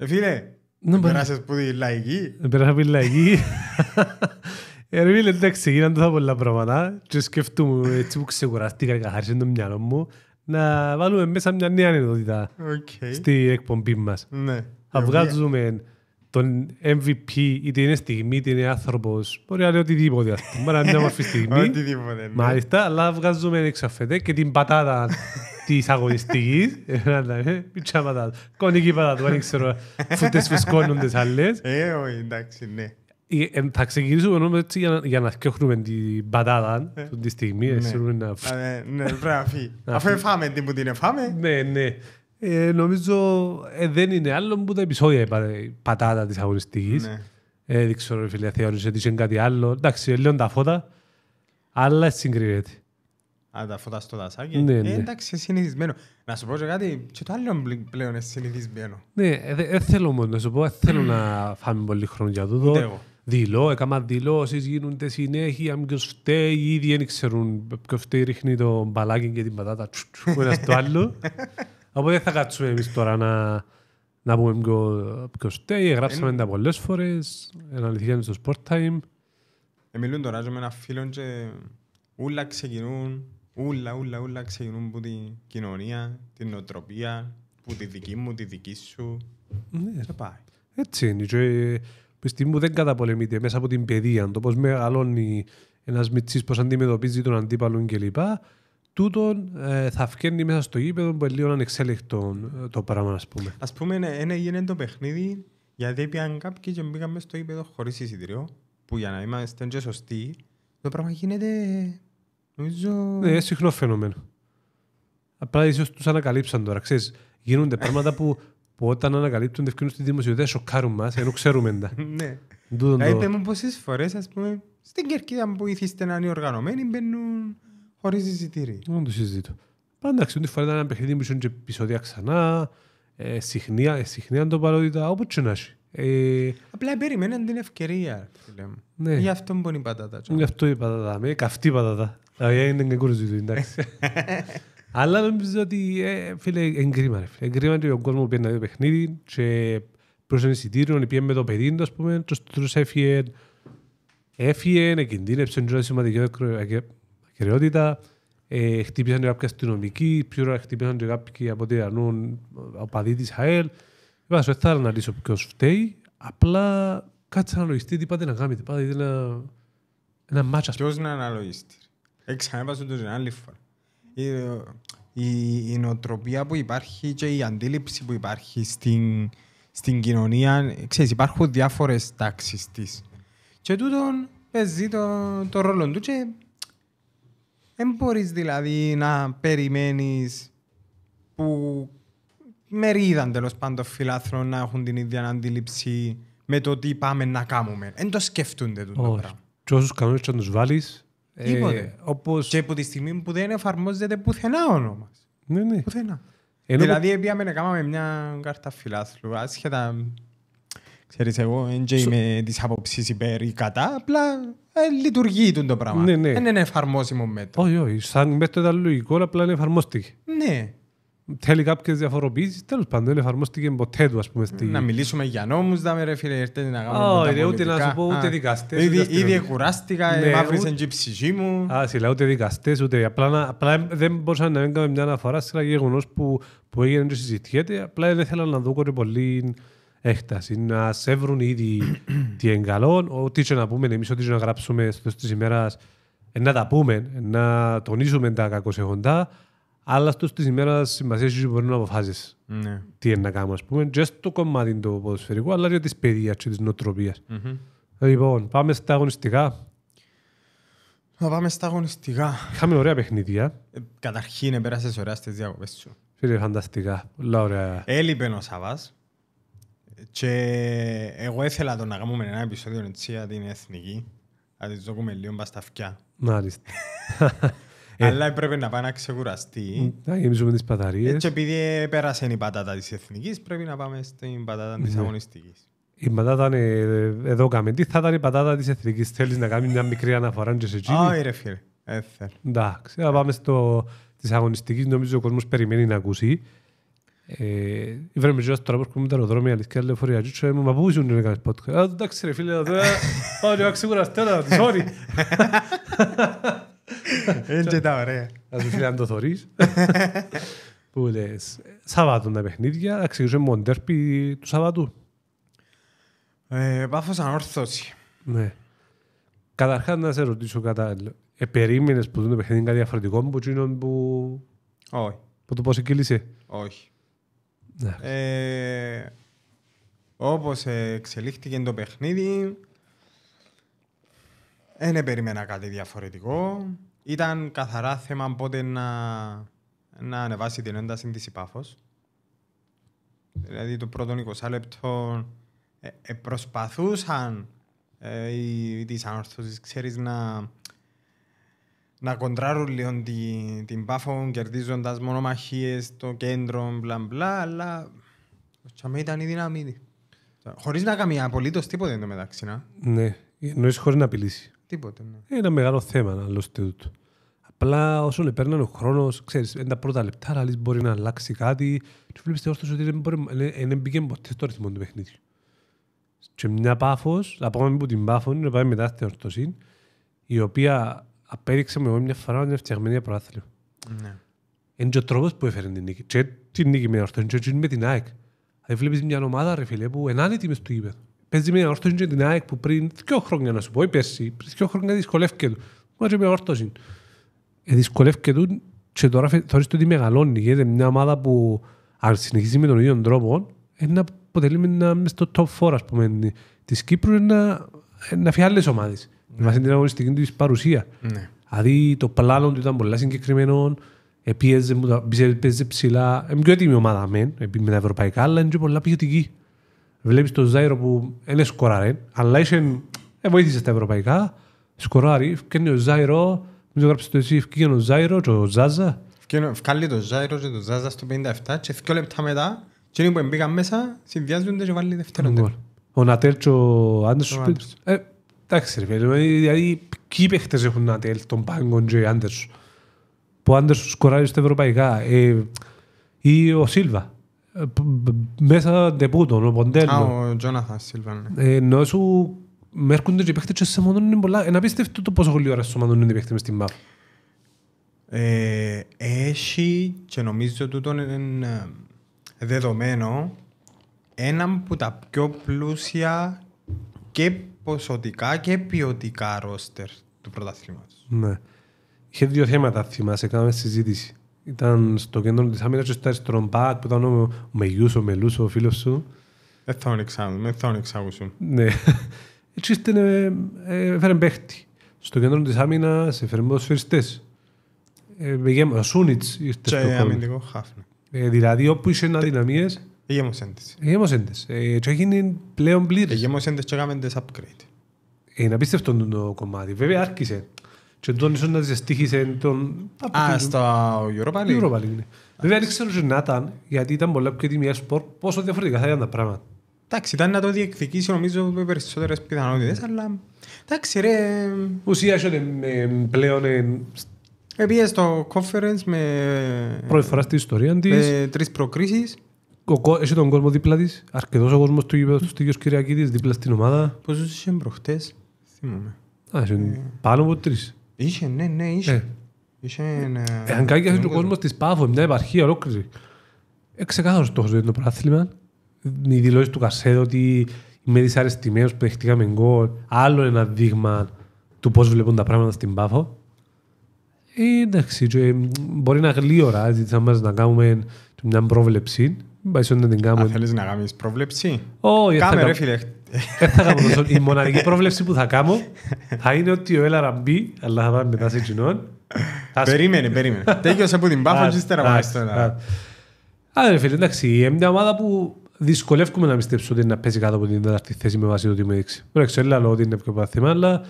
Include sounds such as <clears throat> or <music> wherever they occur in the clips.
Ε, φίλε, ναι, δεν περάσεις που τη λαϊκή. Δεν περάσα που τη λαϊκή. Ε, ρε φίλε, εντάξει, γίναν τόσα πολλά πράγματα και σκεφτούμε έτσι που ξεκουράστηκα καθάρισε το μυαλό μου να βάλουμε μέσα μια νέα ενότητα στη εκπομπή μας. Ναι, Θα βγάζουμε τον MVP, είτε είναι στιγμή, είτε είναι άνθρωπος. Μπορεί να λέει οτιδήποτε. πούμε, να είναι μια μορφή στιγμή. Ναι. Μάλιστα, αλλά βγάζουμε εξαφέτε και την πατάτα της αγωνιστικής. <laughs> Ε, ε, Πιτσά πατάτου. Κονική πατάτα, δεν ξέρω. Φούτες φουσκώνουν τις άλλες. Ε, όχι, εντάξει, ναι. Ε, θα ξεκινήσουμε όμως έτσι για να φτιάχνουμε την πατάτα τη στιγμή. Ναι, ναι βράβει. <laughs> Αφού εφάμε την που την εφάμε. Ναι, ναι. Νομίζω δεν είναι άλλο που τα επεισόδια η πατάτα της αγωνιστικής. Ναι. Δεν ξέρω, φίλε, θεωρήσε ότι είναι κάτι άλλο. Εντάξει, λέω τα φώτα, αλλά συγκρίνεται. Αν τα φώτα στο δασάκι. Ναι, ε, ναι. εντάξει, συνηθισμένο. Να σου πω και κάτι, και το άλλο πλέον είναι συνηθισμένο. Ναι, ε, δεν ε, θέλω μόνο να σου πω, ε, θέλω να φάμε πολύ χρόνο για τούτο. Δηλώ, έκανα δηλώσεις, γίνονται συνέχεια, ποιος φταίει, ήδη δεν ξέρουν ποιος φταίει, ρίχνει το μπαλάκι και την πατάτα, ένα στο άλλο. <laughs> Οπότε δεν θα κάτσουμε εμείς τώρα να, να πούμε ποιος φταίει, γράψαμε τα πολλές φορές, αναλυθήκαμε στο Sport Time. Εμιλούν μιλούν τώρα με ένα φίλο και ούλα ξεκινούν Ούλα, ούλα, ούλα ξεκινούν από την κοινωνία, την νοοτροπία, που τη δική μου, τη δική σου. Ναι. Και πάει. Έτσι είναι. Και η ε, στιγμή δεν καταπολεμείται μέσα από την παιδεία, το πώς μεγαλώνει ένα μυτσί, πώς αντιμετωπίζει τον αντίπαλο κλπ. Τούτον ε, θα φγαίνει μέσα στο γήπεδο που είναι λίγο ανεξέλεκτο ε, το πράγμα, ας πούμε. Ας πούμε, ένα γίνεται το παιχνίδι γιατί πήγαν κάποιοι και μπήκαν στο γήπεδο χωρίς εισιτήριο, που για να είμαστε σωστοί, το πράγμα γίνεται Νομίζω... Ναι, συχνό φαινόμενο. Απλά ίσως τους ανακαλύψαν τώρα. Ξέρεις, γίνονται πράγματα που, που όταν δεν ευκαιρούν στη δημοσιοτήτα σοκάρουν μας, ενώ ξέρουμε τα. <laughs> ναι. Δηλαδή, μου πόσες φορές, ας πούμε, στην κερκίδα που ήθιστε να είναι οργανωμένοι, μπαίνουν χωρίς εισιτήρι. Δεν το συζητώ. Πάντα ξέρουν ότι φορά ήταν ένα παιχνίδι που είχε επεισόδια ξανά, Συχνά ε, συχνία, ε, συχνία όπω και να έχει. Ε, Απλά περιμέναν την ευκαιρία. Ναι. Γι' αυτό μπορεί η πατάτα. Γι' αυτό η πατάτα. Με καυτή πατάτα. Δεν είναι κούρζι του, εντάξει. <laughs> Αλλά νομίζω ότι ε, φίλε, εγκρίμα. Εγκρίμα ότι ο κόσμος πήγαινε να δει παιχνίδι και προς ένα εισιτήριο, πήγαινε με το παιδί, ας πούμε, τους τρεις έφυγε, έφυγε, κινδύνευσε, είναι σημαντική ακαιρεότητα. Ε, χτύπησαν κάποιοι αστυνομικοί, πιο ώρα χτύπησαν και κάποιοι από τη Ρανούν, οπαδοί της ΑΕΛ. Είπα, σου θα αναλύσω ποιος φταίει, απλά κάτσε να αναλογιστεί τι πάτε να κάνετε, πάτε να... ένα μάτσα. Ποιος να αναλογιστεί. Εξανέβασε το σε άλλη φορά. Η, η νοοτροπία που υπάρχει και η αντίληψη που υπάρχει στην, στην κοινωνία, ξέρεις, υπάρχουν διάφορες τάξεις της. Και τούτον παίζει το, το ρόλο του και δεν μπορείς δηλαδή να περιμένεις που μερίδα τέλος πάντων φιλάθρων να έχουν την ίδια αντίληψη με το τι πάμε να κάνουμε. Δεν το σκεφτούνται τούτο πράγμα. Και όσους κανόνες και ε, Τίποτε. Και από τη στιγμή που δεν εφαρμόζεται πουθενά ο νόμος. Ναι, ναι. Πουθενά. Ενώ... Δηλαδή, πήγαμε να κάναμε μια κάρτα φιλάθλου, άσχετα... Ξέρεις, εγώ δεν so... είμαι τη άποψη υπέρ ή κατά, απλά ε, λειτουργεί το πράγμα. Ναι, ναι. είναι εφαρμόσιμο μέτρο. Όχι, όχι. Σαν μέτρο ήταν λογικό, απλά είναι εφαρμόστηκε. Ναι θέλει κάποιες διαφοροποίησεις. Τέλος πάντων, δεν εφαρμόστηκε ποτέ του, ας πούμε. Στη... Να μιλήσουμε για νόμους, να με ρε φίλε, ήρθε να κάνουμε. Όχι, ούτε να σου πω, ούτε δικαστές. Ήδη κουράστηκα, ναι, ε, μαύρης ούτε... ψυχή μου. Α, σιλά, ούτε δικαστές, ούτε. Απλά, απλά δεν μπορούσα να μην κάνω μια αναφορά σε ένα γεγονός που, που έγινε και συζητιέται. Απλά δεν ήθελα να δω πολύ έκταση. Να σε βρουν ήδη τι εγκαλών, ό,τι ήσουν να πούμε εμείς, ό,τι ήσουν να γράψουμε στο τη ημέρα. Ε, να τα πούμε, να τονίζουμε τα κακοσεχοντά, αλλά στο της ημέρας σημασίας σου μπορεί να αποφάσεις ναι. τι είναι να κάνουμε, ας πούμε, και στο κομμάτι το ποδοσφαιρικό, αλλά και της παιδείας και της νοοτροπίας. Mm-hmm. Λοιπόν, πάμε στα αγωνιστικά. Να πάμε στα αγωνιστικά. Είχαμε ωραία παιχνίδια. Ε, καταρχήν, πέρασε ωραία στις διακοπές σου. Φίλε, φανταστικά. Πολύ ωραία. Έλειπε ο Σαββάς. Και εγώ ήθελα το να κάνουμε ένα επεισόδιο για την εθνική. Να τη δούμε λίγο αυτιά. Μάλιστα. <laughs> Ε. Αλλά πρέπει να πάει να ξεκουραστεί. Να γεμίζουμε τις παταρίες. Και επειδή πέρασε η πατάτα της εθνικής, πρέπει να πάμε στην πατάτα της ναι. αγωνιστικής. Η πατάτα είναι ε, εδώ κάμε. Τι θα ήταν η πατάτα της εθνικής. Θέλεις να κάνεις μια μικρή αναφορά και σε εκείνη. Όχι ρε φίλε. Εντάξει, να πάμε στο της αγωνιστικής. Νομίζω ο κόσμος περιμένει να ακούσει. Ε, βρέμε και τώρα που έχουμε τα αεροδρόμια αλλά και λεωφορεία και «Μα πού ζουν να κάνεις podcast» «Εντάξει ρε φίλε, <laughs> πάω και να ξεκουραστέρα, sorry» <laughs> Είναι τα ωραία. Να σου αν το θωρείς. Που λες, Σαββάτων τα παιχνίδια, αξιούσαμε μόνο τέρπι του Σαββάτου. Ε, πάθος ανόρθωση. Ναι. Καταρχάς, να σε ρωτήσω κατά... Επερίμενες που το παιχνίδι κάτι διαφορετικό από εκείνο που... Όχι. Που το πώς εκκύλησε. Όχι. Ναι. Ε, όπως εξελίχθηκε το παιχνίδι, δεν ναι, περίμενα κάτι διαφορετικό. Ήταν καθαρά θέμα πότε να, να ανεβάσει την ένταση της υπάφος. Δηλαδή το πρώτο 20 λεπτό ε, ε, προσπαθούσαν ε, οι, τις να, να κοντράρουν λίγο την, την πάφο μονομαχίε μονομαχίες στο κέντρο, μπλα μπλα, αλλά ήταν η δύναμη Χωρίς να κάνει απολύτως τίποτα εντωμεταξύ, Ναι, εννοείς χωρίς να απειλήσει. Τίποτε. Ναι. Ε, ένα μεγάλο θέμα, άλλωστε τούτο. Απλά όσο ναι παίρνει ο χρόνος, ξέρεις, είναι τα πρώτα λεπτά, αλλά μπορεί να αλλάξει κάτι. Του βλέπει ωστόσο ότι δεν μπορεί ε, ε, να ποτέ στο ρυθμό του παιχνιδιού. Και μια πάφος, ακόμα από την πάφο, είναι πάει μετά στην ορθοσύνη, η οποία απέριξε με μια φορά μια φτιαγμένη για προάθλιο. Ναι. Είναι και ο τρόπος που έφερε την νίκη. Και την νίκη με ορθοσύνη, και με την ΑΕΚ. Δεν δηλαδή βλέπεις μια ομάδα, ρε φίλε, που είναι μες στο γήπεδο παίζει μια όρθωση και την ΑΕΚ που πριν δύο χρόνια να σου πω, ή πέρσι, πριν δύο χρόνια δυσκολεύκεται. Μα και με όρθωση. Ε, του και τώρα θεωρείς ότι μεγαλώνει. Γιατί μια ομάδα που αν συνεχίζει με τον ίδιο τρόπο, είναι αποτελεί ένα στο top 4 ας πούμε, της Κύπρου να, να φύγει άλλες ομάδες. Ναι. Βάσει την αγωνιστική της παρουσία. Ναι. Δηλαδή το πλάνο του ήταν πολλά συγκεκριμένο, ε, πίεζε, ψηλά, είναι πιο έτοιμη ομάδα μεν, με τα ευρωπαϊκά, αλλά είναι πιο πολλά ποιοτική. Βλέπεις το Ζάιρο που είναι σκοράρε, αλλά είσαι. Ε, βοήθησες στα ευρωπαϊκά. Σκοράρει, φτιάχνει ο Ζάιρο. Μην το γράψεις το εσύ, φτιάχνει ο Ζάιρο, το Ζάζα. Φτιάχνει το Ζάιρο και το Ζάζα στο 57 και δύο λεπτά μετά. Και είναι που μπήκαν μέσα, συνδυάζονται και βάλει δεύτερο. Λοιπόν, ο Νατέλ και ο Άντερσον. Ε, εντάξει, ρε φίλε. Δηλαδή, δηλαδή ποιοι παίχτες έχουν να τέλει τον Πάγκον και Άντερσον. Που ο Άντερσον σκοράρει στα ευρωπαϊκά. Ε, ή ο Σίλβα. Ε, μέσα τεπούτον, ο Ποντέλο. Α, ο Τζόναθαν Σίλβα. Ναι. Ε, ενώ σου με έρχονται και παίχτες και σε είναι πολλά. Ένα πίστευτο το πόσο πολύ σου μονό είναι παίχτες μες στην ΜΑΠ. Ε, έχει και νομίζω τούτο είναι δεδομένο έναν από τα πιο πλούσια και ποσοτικά και ποιοτικά ρόστερ του πρωταθλήματος. Ναι. Είχε δύο θέματα, θυμάσαι, κάναμε συζήτηση ήταν στο κέντρο της άμυνας και στα στρομπάκ που ήταν ο Μεγιούς, ο Μελούς, ο φίλος σου. Δεν θα τον εξάγουν, δεν θα σου. Ναι. Έτσι είστε, ε, ε, έφερε παίχτη. Στο κέντρο της άμυνας έφερε ποδοσφαιριστές. Ε, ο Σούνιτς ήρθε στο κόμμα. Και αμυντικό χάφνα. Δηλαδή όπου είσαι αδυναμίες... Εγέμωσαν έντες. Εγέμωσαν έντες. Έτσι έγινε πλέον πλήρες. Εγέμωσαν έντες και έκαμε τις upgrade. Είναι απίστευτο το κομμάτι. Βέβαια άρχισε και τον ίσως να διαστήχησε τον... Α, στο Europa League. Europa League, Βέβαια, δεν ξέρω να ήταν, γιατί ήταν πολλά πιο τιμία σπορ, πόσο διαφορετικά θα ήταν τα πράγματα. Εντάξει, ήταν να το διεκδικήσει νομίζω με περισσότερες πιθανότητες, αλλά. Εντάξει, ρε. Ουσιαστικά, ε, πλέον. Επίσης, ε, στο conference με. Πρώτη φορά στην ιστορία της. Με τρεις προκρίσεις. Έχει τον κόσμο δίπλα της. Αρκετός ο κόσμος του γήπεδου του Στίγιο της δίπλα στην ομάδα. Πόσου είχε προχτέ, θυμάμαι. Α, ε, πάνω από τρεις. Είχε, ναι, ναι, είχε. Ναι. Είχε, ναι, Εάν αν κάνει και ο κόσμο τη Πάφο, μια επαρχία ολόκληρη. Ε, το στόχο το πράθλημα. Οι δηλώσεις του Κασέδο ότι είμαι δυσαρεστημένος που δεχτήκαμε γκολ. Άλλο ένα δείγμα του πώς βλέπουν τα πράγματα στην Πάφο. Ε, εντάξει, ε, μπορεί να γλύωρα, ε, ζήτησα μας να κάνουμε μια πρόβλεψη. Αν θέλεις να κάνεις πρόβλεψη, κάμε ρε φίλε, η μοναδική πρόβλεψη που θα κάνω θα είναι ότι ο Έλαρα μπει, αλλά θα πάμε μετά σε κοινόν. Περίμενε, περίμενε. <laughs> Τέκιο από την πάφα και ύστερα πάμε στο Άρα φίλε, εντάξει, είναι μια ομάδα που δυσκολεύουμε να πιστέψουμε ότι είναι να παίζει κάτω από την τέταρτη θέση με βάση το τι μου έδειξε. ξέρω, έλα ότι είναι πιο παθήμα, αλλά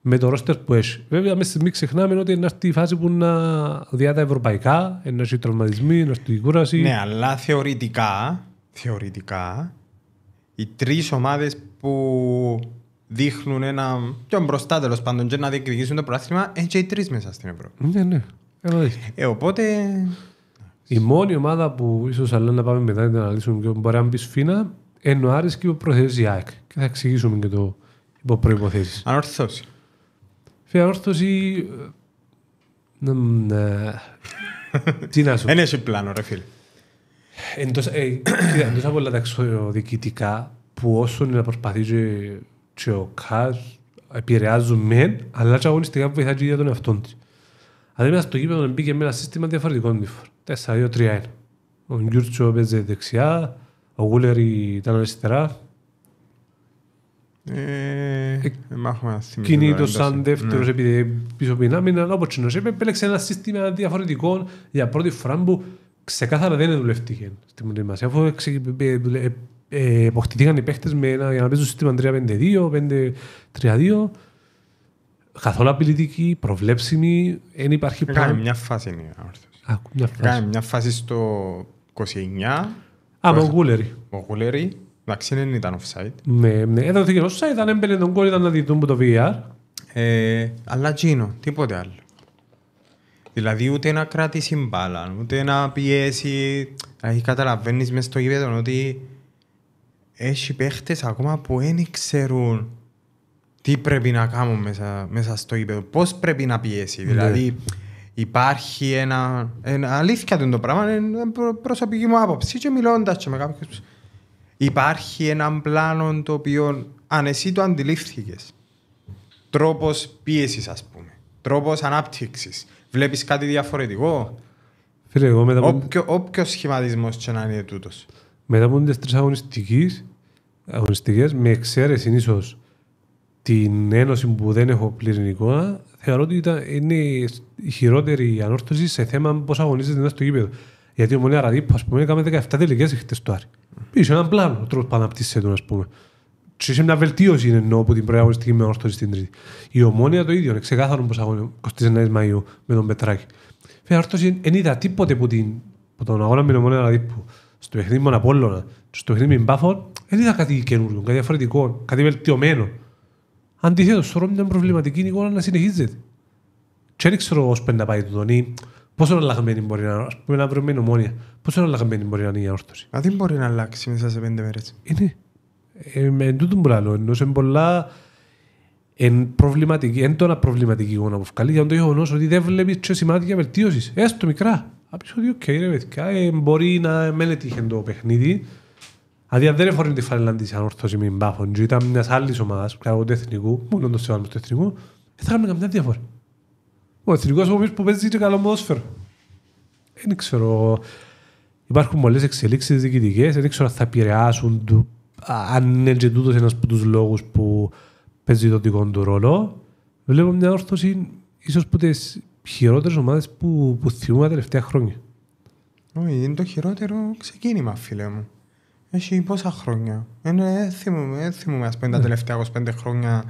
με το ρόστερ που έχει. Βέβαια, μέσα στιγμής ξεχνάμε ότι είναι αυτή η φάση που να διά τα ευρωπαϊκά, ενώ έχει τραυματισμοί, ενώ έχει κούραση. Ναι, αλλά θεωρητικά, θεωρητικά οι τρεις ομάδες που δείχνουν ένα πιο μπροστά τέλος πάντων και να διεκδικήσουν το πράσινο, είναι και οι τρεις μέσα στην Ευρώπη. Ναι, ναι. Ε, οπότε. Η μόνη ομάδα που ίσως αλλά να πάμε μετά να αναλύσουμε και μπορεί να μπει σφίνα είναι ο Άρης και ο προθέσει Και θα εξηγήσουμε και το υπό προποθέσει. Ανόρθωση. Φε ε, ε, <laughs> Τι να σου πω. Ένα σου πλάνο, ρε φίλε. Ε, εντός από όλα τα εξωδιοικητικά που όσο να προσπαθεί και ο ΚΑΡ επηρεάζουν μεν, αλλά και αγωνιστικά που βοηθάει και για τον εαυτό της. Αν είμαστε στο κήπεδο μπήκε με ένα σύστημα διαφορετικό την 4 2 4-2-3-1. Ο Γιούρτσο έπαιζε δεξιά, ο Γούλερ ήταν αριστερά. Ε, ε, Κινήτος σαν δεύτερος ναι. επειδή πίσω από την άμυνα, όπως κοινός, επέλεξε ένα σύστημα διαφορετικό για πρώτη φορά που ξεκάθαρα δεν δουλεύτηκε στην προετοιμασία. Αφού εποχτηθήκαν ε, ε, ε, οι παίχτε με ένα για να παίζουν σύστημα 3-5-2, 5-3-2. Καθόλου απειλητική, προβλέψιμη, δεν υπάρχει πλάνο. Κάνει μια φάση είναι η φάση. Κάνει μια φάση στο 29. Α, με ο Γκούλερη. Ο Γκούλερη. Εντάξει, δεν ήταν offside. Ναι, ναι. ήταν offside, αν έμπαινε τον κόλλη ήταν να δει το VR. αλλά Τζίνο, τίποτε άλλο. Δηλαδή ούτε να κρατήσει μπάλα, ούτε να πιέσει. Δηλαδή καταλαβαίνεις μέσα στο γήπεδο ότι έχει παίχτες ακόμα που δεν ξέρουν τι πρέπει να κάνουν μέσα, μέσα στο γήπεδο, πώς πρέπει να πιέσει. Yeah. Ναι. Δηλαδή υπάρχει ένα, ένα αλήθεια το πράγμα, είναι προσωπική μου άποψη και μιλώντας και με κάποιους. Υπάρχει ένα πλάνο το οποίο αν εσύ το αντιλήφθηκες, τρόπος πίεσης ας πούμε, τρόπος ανάπτυξης, Βλέπεις κάτι διαφορετικό. Φίλε, εγώ μετά Όποιος, σχημάτισμό σχηματισμός και να είναι τούτος. Μετά από τις τρεις αγωνιστικές, με εξαίρεση ίσως την ένωση που δεν έχω πλήρη εικόνα, θεωρώ ότι ήταν, είναι η χειρότερη ανόρθωση σε θέμα πώς αγωνίζεται ένας στο γήπεδο. Γιατί ο Μονέα Ραδίπ, ας πούμε, έκαμε 17 τελικέ χτε το Άρη. Είχε έναν πλάνο, τρόπο πάνω αναπτύσσεται, ας πούμε. Και είχε μια βελτίωση εννοώ από την πρώτη αγωνιστική με όρθωση στην τρίτη. Η ομόνια το ίδιο, είναι ξεκάθαρο πως αγώνα 29 Μαΐου με τον Πετράκη. Φέρα όρθωση δεν είδα τίποτε που, την, που τον αγώνα με την ομόνια δηλαδή που στο παιχνίδι μου τον Απόλλωνα, στο παιχνίδι με τον Πάφο, δεν είδα κάτι καινούργιο, κάτι διαφορετικό, κάτι βελτιωμένο. Αντίθετο, Αντιθέτως, θεωρώ ήταν προβληματική η εικόνα να συνεχίζεται. Και δεν ξέρω ως πέντε πάει το ή πόσο αλλαγμένη μπορεί να είναι, ας πούμε να βρούμε τονί, νομόνια, πόσο αλλαγμένη μπορεί να είναι η αόρθωση. Α, δεν μπορεί να αλλάξει μέσα σε πέντε μέρες. Είναι. Ε, με τούτο που λέω, σε πολλά εν προβληματική, έντονα προβληματική εικόνα που βγάλει για το γεγονός ότι δεν βλέπεις τσε σημάδια βελτίωσης, έστω ε, μικρά. Απίσω ότι, οκ, ρε παιδιά, ε, μπορεί να μην έτυχε το παιχνίδι. Δηλαδή, αν δεν έφερε τη Φανελάντη σαν όρθωση με μπάφον, ήταν μιας άλλης ομάδας, ξέρω του εθνικού, μόνο το σεβασμό του εθνικού, δεν θα κάνουμε καμιά διαφορά. Ο εθνικός που παίζει είναι καλό μόσφαιρο. Δεν ξέρω. Υπάρχουν πολλές εξελίξεις διοικητικές, δεν ξέρω αν θα επηρεάσουν του αν είναι και τούτος ένας από τους λόγους που παίζει το δικό του ρόλο, βλέπω μια όρθωση ίσως από τις χειρότερες ομάδες που, που θυμούμε τα τελευταία χρόνια. Όχι, είναι το χειρότερο ξεκίνημα, φίλε μου. Έχει πόσα χρόνια. Δεν ε, θυμούμε, ε, θυμούμε ας πούμε, τα ναι. τελευταία 25 χρόνια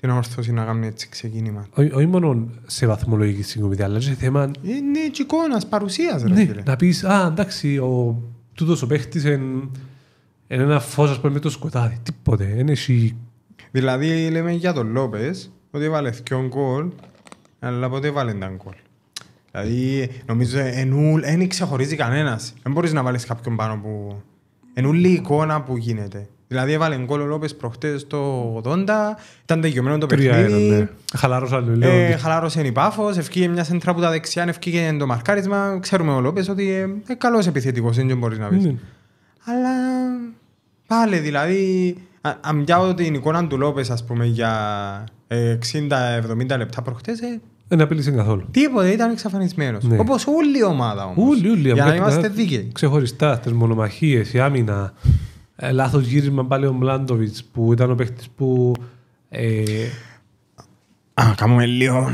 την όρθωση να κάνουμε έτσι ξεκίνημα. Όχι μόνο σε βαθμολογική συγκομιδή, αλλά σε θέμα... Είναι και εικόνας, παρουσίας, ρε ναι, φίλε. Να πεις, α, εντάξει, ο, τούτος ο παίχτης είναι είναι ένα φως που με το σκοτάδι, τίποτε. Είναι εσύ... Δηλαδή λέμε για τον Λόπες ότι βάλε δυο γκολ, αλλά ποτέ βάλε ένα γκολ. Δηλαδή νομίζω ενούλ, δεν ξεχωρίζει κανένας. Δεν μπορείς να βάλεις κάποιον πάνω που... Ενούλ η εικόνα που γίνεται. Δηλαδή έβαλε γκολ ο Λόπες προχτές το 80, ήταν τελειωμένο το παιχνίδι. Ναι. Ε, χαλάρωσε λίγο. Ε, χαλάρωσε η πάφος, ευκήγε μια σέντρα από τα δεξιά, ευκήγε το μαρκάρισμα. Ξέρουμε ο Λόπες ότι ε, ε, καλός επιθετικός, δεν μπορείς να πεις. Ναι. Αλλά Πάλι δηλαδή, αν μοιάζω την εικόνα του Λόπες, ας πούμε, για 60-70 ε, λεπτά προχτές. Δεν ε, απειλήσε καθόλου. Τίποτα, ήταν εξαφανισμένος. Ναι. Όπως όλη η ομάδα όμως. Όλοι, όλοι. Για να είμαστε δίκαιοι. Ξεχωριστά, τι μονομαχίες, η άμυνα. Ε, Λάθος γύρισμα πάλι ο Μλάντοβιτ που ήταν ο παίχτης που. Ε... Α, κάνουμε λίγο.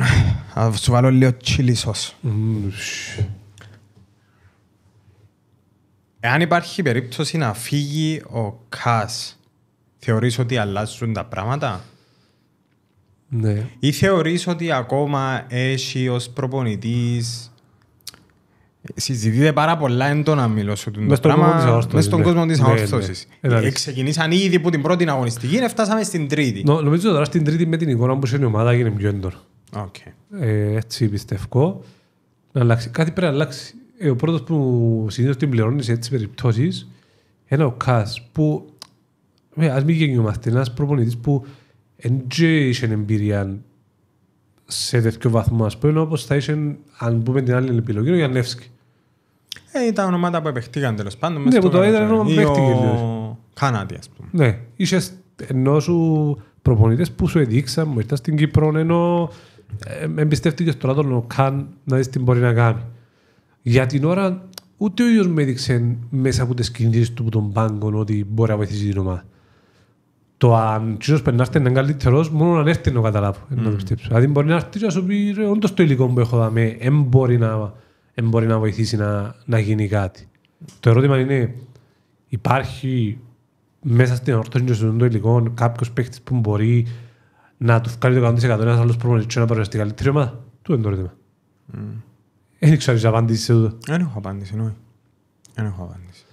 Α σου βάλω λίγο τσιλίσο. σος. Εάν υπάρχει περίπτωση να φύγει ο ΚΑΣ, θεωρείς ότι αλλάζουν τα πράγματα? Ναι. Ή θεωρείς ότι ακόμα έχει ως προπονητής... Συζητείται πάρα πολλά έντονα μιλώ σε το πράγμα μέσα στον κόσμο της αόρθωσης. Ναι. Ναι, ναι. ε, Ξεκινήσαν ήδη από την πρώτη αγωνιστική και φτάσαμε στην τρίτη. Νομίζω ότι τώρα στην τρίτη με την εικόνα που είναι η ομάδα γίνει πιο έντονα. Ε, έτσι πιστεύω. Κάτι πρέπει να αλλάξει ε, ο πρώτος που συνήθως την πληρώνεις σε έτσι περιπτώσεις είναι ο Κάς που ε, ας μην γεννιόμαστε ένας προπονητής που δεν είχε εμπειρία σε τέτοιο βαθμό ας πούμε όπως θα είσαι αν πούμε την άλλη επιλογή ο Γιαννεύσκη ε, ήταν ονομάτα που επεχτήκαν τέλος πάντων ναι, που το ήταν ονομάτα που ο... Κανάτη ας πούμε ναι, είσαι ενώ σου προπονητές που σου εδείξαν μου ήρθα στην Κύπρο ενώ ε, εμπιστεύτηκες τώρα τον Καν να δεις τι μπορεί να κάνει για την ώρα, ούτε ο ίδιος μου έδειξε μέσα από τις κινήσει του τον πάγκο ότι μπορεί να βοηθήσει την ομάδα. Το αν ο πρέπει είναι καλύτερο, μόνο αν έρθει να καταλάβω. Mm. Δηλαδή, μπορεί να έρθει να σου πει όντως το υλικό που έχω δαμέ, δεν μπορεί να, μπορεί να βοηθήσει να, να γίνει κάτι. Το ερώτημα είναι, υπάρχει μέσα στην ορθόνη των υλικών κάποιο παίχτη που μπορεί να του βγάλει το 100% ένας άλλος και να παρουσιαστεί καλύτερη ομάδα. Του είναι το ερώτημα. Mm. Δεν ξέρω τι απάντηση σε Δεν έχω απάντηση, Δεν έχω απάντηση.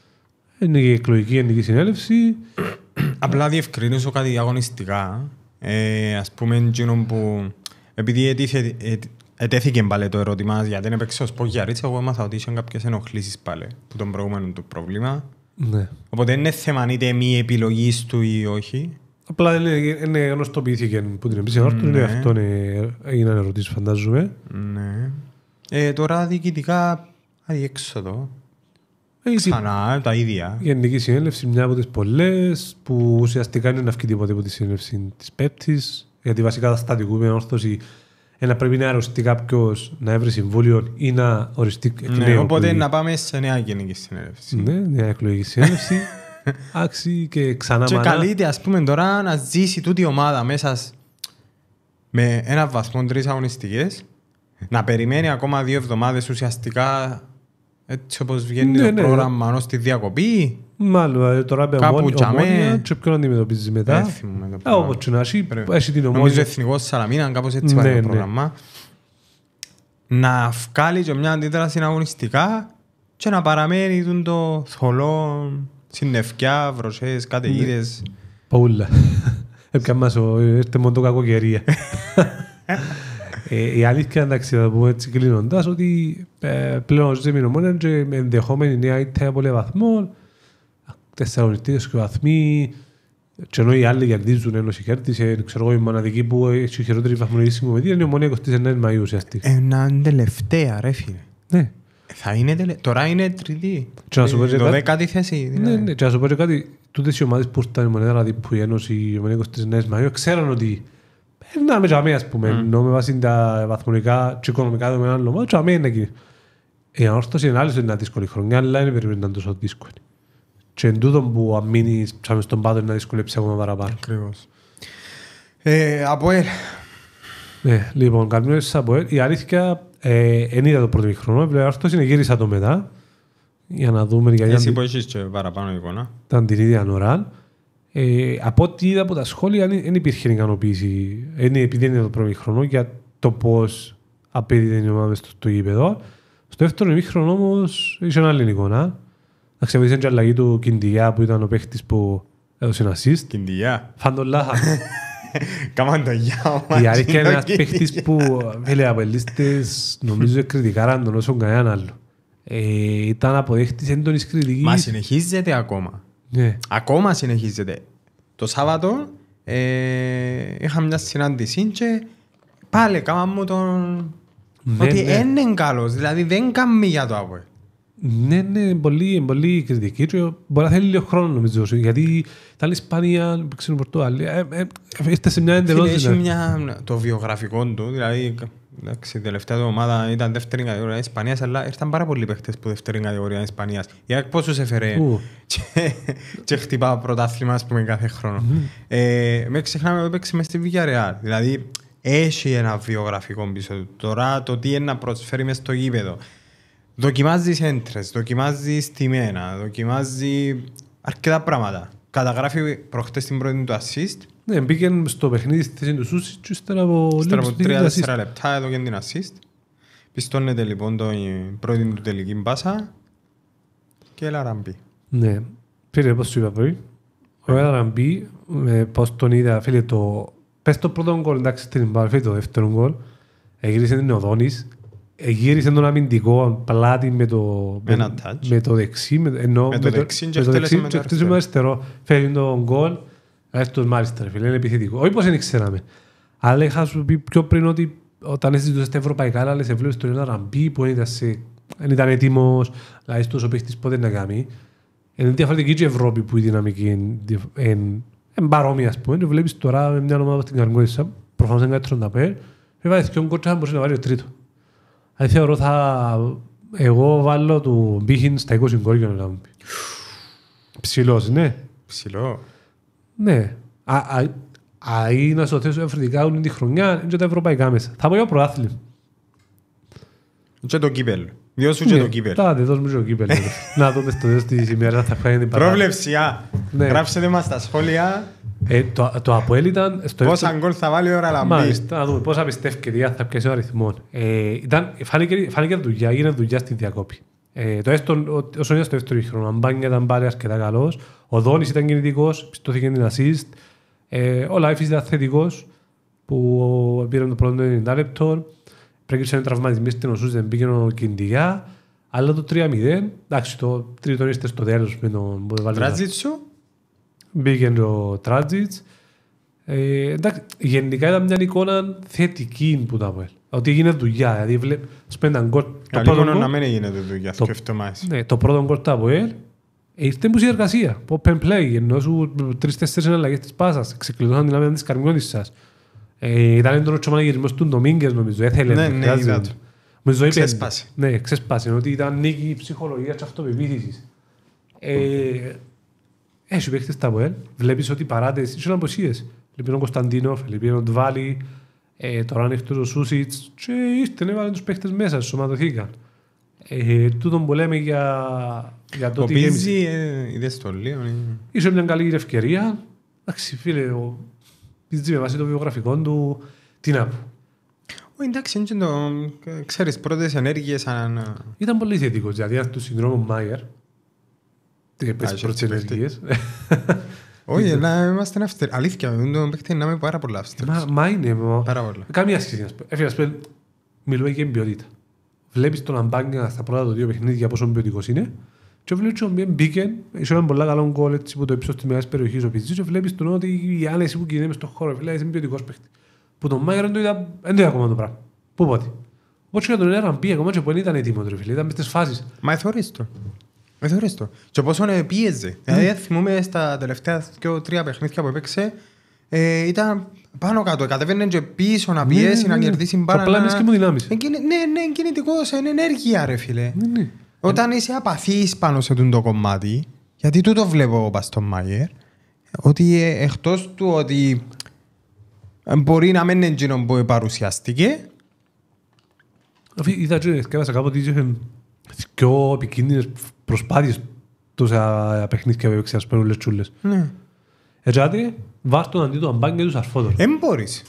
Είναι η εκλογική γενική συνέλευση. <clears throat> Απλά διευκρινίσω κάτι αγωνιστικά. Ε, ας πούμε, εκείνο που... Επειδή ετήθε, ε, ετέθηκε πάλι το ερώτημα γιατί δεν έπαιξε ο ρίτσα, εγώ έμαθα ότι είχαν κάποιες ενοχλήσεις πάλι που τον προηγούμενο του πρόβλημα. Ναι. Οπότε είναι θέμα είτε μη επιλογής του ή όχι. Απλά είναι, είναι γνωστοποιήθηκε που την επίσης ναι. αυτό είναι, έγιναν ερωτήσεις φαντάζομαι. Ναι. Ε, τώρα διοικητικά αδιέξοδο. Ε, ξανά, τα ίδια. Η Γενική Συνέλευση, μια από τις πολλές που ουσιαστικά είναι να βγει τίποτα από τη συνέλευση της Πέπτης. Γιατί βασικά τα στατικού όρθωση ένα πρέπει να αρρωστεί κάποιος να έβρει συμβούλιο ή να οριστεί εκ ναι, Οπότε να πάμε σε νέα γενική συνέλευση. Ναι, νέα εκλογική συνέλευση. <laughs> Άξι και ξανά μαζί. μάνα. Και καλείται ας πούμε τώρα να ζήσει τούτη ομάδα μέσα με ένα βαθμό τρεις αγωνιστικές. Να περιμένει ακόμα δύο εβδομάδες ουσιαστικά έτσι όπως βγαίνει ναι, το ναι, πρόγραμμα ναι. στη διακοπή. Μάλλον, ε, τώρα είπε ομόνια και ποιον αντιμετωπίζεις μετά. Όπως και να έχει, έχει την ομόνια. Νομίζω εθνικός Σαλαμίνα, κάπως έτσι ναι, πάει το ναι. πρόγραμμα. Να βγάλει και μια αντίδραση αγωνιστικά και να παραμένει το θολό, συννεφιά, βροσές, καταιγίδες. Παούλα. <laughs> Έπιαμες μας, μόνο το κακοκαιρία. <laughs> Ε, η αλήθεια εντάξει θα πούμε έτσι κλείνοντας ότι ε, πλέον ο Μινομόνα και με ενδεχόμενη νέα ήττα πολλών βαθμών, τεσσαρονιστήτες και βαθμοί, και ενώ οι άλλοι κερδίζουν ενώ και κέρδισε, ξέρω εγώ η μοναδική που έχει χειρότερη βαθμονική με είναι η Ομόνια 29 Μαΐου ουσιαστικά. Ένα είναι τελευταία ρε φίλε. Ναι. Ε, θα είναι τελε... Τώρα είναι τρίτη. Και να θέση. Δηλαδή. Ναι, ναι. Και να σου πω και κάτι. Τούτες οι ομάδες που ήρθαν η μονέδα, δηλαδή που η Ένωση, η Ομόνια 29 Μαΐου, ξέραν ότι να με τσαμί, ας πούμε, mm. ενώ με βάση τα βαθμονικά και οικονομικά δεδομένα άλλο μόνο, τσαμί είναι εκεί. Η ανόρθωση είναι άλλη είναι δύσκολη χρονιά, αλλά είναι περίπου να είναι τόσο δύσκολη. Και εν τούτο που αν μείνεις τσαμί στον πάτο είναι να δυσκολέψει ακόμα παραπάνω. Ακριβώς. Ε, από ελ. Ναι, λοιπόν, καμπνώσεις από ελ. Η αλήθεια, ε, εν είδα το πρώτο χρόνο, η ανόρθωση είναι γύρισα το μετά. Για να δούμε... Εσύ που έχεις και παραπάνω εικόνα. Ήταν την ίδια ώρα. Ε, από ό,τι είδα από τα σχόλια, δεν υπήρχε ικανοποίηση. Είναι, επειδή είναι το πρώτο χρόνο για το πώς απέδιδε η ομάδα στο, στο γήπεδο. Στο δεύτερο χρόνο, όμω είχε ένα άλλη εικόνα. Να ξεβρίσει την αλλαγή του Κιντιά που ήταν ο παίχτης που έδωσε ένα assist. Κιντιά. Φαντολάχα. <laughs> Κάμαν το γεια Η αλήθεια είναι ένας παίχτη που φίλε απελίστες νομίζω κριτικάραν τον όσο κανέναν άλλο. Ε, ήταν αποδέχτης έντονης κριτικής. Μα συνεχίζεται ακόμα. Ναι. Ακόμα συνεχίζεται. Το Σάββατο ε, είχα μια συνάντηση και πάλι κάμα μου τον... Ναι, ότι ναι. είναι καλός, δηλαδή δεν κάνει για το Αποέλ. Ναι, ναι, πολύ, πολύ κριτική. Μπορεί να θέλει λίγο χρόνο νομίζω. Γιατί ήταν Ισπανία, ξέρω Πορτογαλία. Ε, ε, είστε σε μια εντελώς. Έχει μια... το βιογραφικό του, δηλαδή Εντάξει, η τελευταία εβδομάδα ήταν δεύτερη κατηγορία Ισπανίας, αλλά ήρθαν πάρα πολλοί παίχτε που δεύτερη κατηγορία Ισπανίας. Η ΑΕΚ πόσου έφερε και, και χτυπά πρωτάθλημα, πούμε, κάθε Ε, μην ξεχνάμε ότι παίξει μες στη Ρεάλ. Δηλαδή, έχει ένα βιογραφικό πίσω του. Τώρα το τι είναι να προσφέρει μες στο γήπεδο. Δοκιμάζεις έντρες, δοκιμάζεις στημένα, δοκιμάζει αρκετά πράγματα. Καταγράφει προχτές την πρώτη του assist ναι, μπήκε στο παιχνίδι στη θέση του Σούσι και ύστερα από λίγους 3 3-4 λεπτά εδώ και την assist. Πιστώνεται λοιπόν το πρώτη του τελική μπάσα και έλα ραμπή. Ναι, πήρε πώς σου είπα πριν. Ο έλα ραμπή, ε, πώς τον είδα, φίλε το... Πες το πρώτο γκολ, εντάξει, την μπάλα, φίλε το δεύτερο γκολ. Εγύρισε την Οδόνης, Εγύρισε τον αμυντικό πλάτη με το, με, με το δεξί, με, ενώ, με το δεξί και το αριστερό. Φέρει τον γκολ, αυτός μάλιστα, φίλε, είναι επιθετικό. Όχι πως δεν ξέραμε. Αλλά είχα σου πει πιο πριν ότι όταν έζησε στα ευρωπαϊκά, αλλά σε βλέπεις τον ένα ραμπί που ήταν, δεν ήταν έτοιμος, δηλαδή τόσο παίχτης πότε να κάνει. Ε, είναι διαφορετική η Ευρώπη που η δυναμική είναι παρόμοια, ας πούμε. Βλέπεις τώρα μια ομάδα στην Καργκόησα, προφανώς δεν κάτσε να πει. Βέβαια, και ο Κότσα μπορεί να βάλει ο τρίτος. Αν θεωρώ θα. Εγώ βάλω του Μπίχιν στα 20 κόρια να πει. Ψηλός, ναι. Ψηλό. Ναι. ή να σου θέσω διαφορετικά όλη τη χρονιά είναι τα ευρωπαϊκά μέσα. Θα πω για προάθλημα. Και το κύπελ. σου και το ναι. κύπελ. Τα, δώσ' μου και το κύπελ. Να δούμε στο δεύτερο της ημέρας θα φάει την παράδειγμα. Προβλεψιά. Ναι. Γράψτε μας τα σχόλια. Ε, το, Αποέλ ήταν... Στο πόσα γκολ θα βάλει ώρα λαμπή. Μάλιστα, να δούμε πόσα πιστεύει και θα πιέσει ο αριθμό. Ε, φάνηκε, δουλειά, έγινε δουλειά στη διακόπη. Ε, το έστω, όσο στο δεύτερο χρόνο, αν πάνε ήταν πάλι αρκετά καλός. Ο Δόνης ήταν κινητικός, πιστώθηκε την assist. Ε, ο Λάιφ ήταν θετικός που πήρε το πρώτο 90 λεπτό. Πρέπει να είναι τραυματισμοί στην Οσούς, δεν πήγαινε ο κινητικά. Αλλά το 3-0, εντάξει, το τρίτο είστε στο τέλος με τον Τράτζιτ σου. Μπήκε ο Τράτζιτ. Ε, γενικά ήταν μια εικόνα θετική που τα πω. Ότι έγινε δουλειά. Δηλαδή, βλέπ, σπένταν γκολ. Το πρώτο γκολ. Να μην έγινε δουλειά, το, ναι, το πρώτο γκολ του ΑΠΟΕΛ ε, ήρθε που συνεργασία. Open play, ενώ σου τρεις-τέσσερις εναλλαγές της πάσας. Ξεκλειδώσαν την άμυνα της Καρμιόνισσας. Ε, ήταν έντονος ο μαναγυρισμός του Ντομίγκες, νομίζω. Έθελε. Ναι, ναι, ναι, ναι, ναι, είπε, ξεσπάσε. Ναι, ξεσπάσε. Ότι ήταν νίκη ψυχολογίας και αυτοπεποίθησης. Ε, έχει παίχτες τα ΑΠΟΕΛ. Βλέπεις ότι παράτες, ήσουν αποσίες. Λοιπόν, ο Κωνσταντίνοφ, λυπήρε ο Ντβάλι, ε, τώρα έχετε ο Σούσιτς και να βάλετε τους παίχτες μέσα, σωματωθήκαν. Ε, τούτον που λέμε για, για το ο τι γέμισε. Ε, είδες το λίγο. Ε. Ίσως μια καλή ευκαιρία. Εντάξει φίλε, ο με βάση το βιογραφικό του, τι να πω. Εντάξει, είναι το, ε, ξέρεις, πρώτες ενέργειες αν... Ε, Ήταν πολύ θετικός, δηλαδή του συνδρόμου Μάιερ, τι έπαιξε πρώτες ενέργειες. <laughs> Όχι, αλλά είμαστε αυστηροί. Αλήθεια, με τον παίκτη να είμαι πάρα πολύ αυστηρός. Μα, μα είναι, μα. Πάρα πολύ. Καμία σχέση. Έφυγα σπέλ, μιλούμε για ποιότητα. Βλέπεις τον Αμπάγκα στα πρώτα του δύο παιχνίδια πόσο ποιοτικός είναι και βλέπεις ότι μπήκε, είχε έναν πολλά καλό γκολ έτσι που το ύψος της μεγάλης περιοχής ο Πιτσής και βλέπεις τον ότι η άνεση που κινείται στον χώρο, φίλε, είναι ποιοτικός παίχτη. Που τον Μάγερον το είδα, δεν το είδα ακόμα το πράγμα. Πού πότε. Όπως και τον Έραν πήγε ακόμα και που δεν ήταν έτοιμο, τρεφιλ, ήταν μες τι φάσεις. Μα εθωρίστο. Με Και πόσο πίεζε. Δηλαδή θυμούμε στα τελευταία τρία παιχνίδια που έπαιξε ε, ήταν πάνω κάτω. Κατέβαινε και πίσω να ναι, πιέσει, ναι, να ναι. κερδίσει μπάλα. Απλά είναι μου δυνάμεις. Ναι, ναι, κινητικός, είναι ενέργεια ρε φίλε. Όταν είσαι απαθής πάνω σε αυτό το κομμάτι, γιατί τούτο βλέπω ο Μπαστον Μάιερ, ότι ε, εκτός του ότι ε, μπορεί να μην είναι που παρουσιαστήκε. Είδα και κάποτε ότι τις πιο επικίνδυνες προσπάθειες τόσα παιχνίδια που έπαιξαν, ας πούμε, όλες τσούλες. Ναι. Έτσι, ε, βάζ τον του Αμπάν και του Αρφόδωρ. Δεν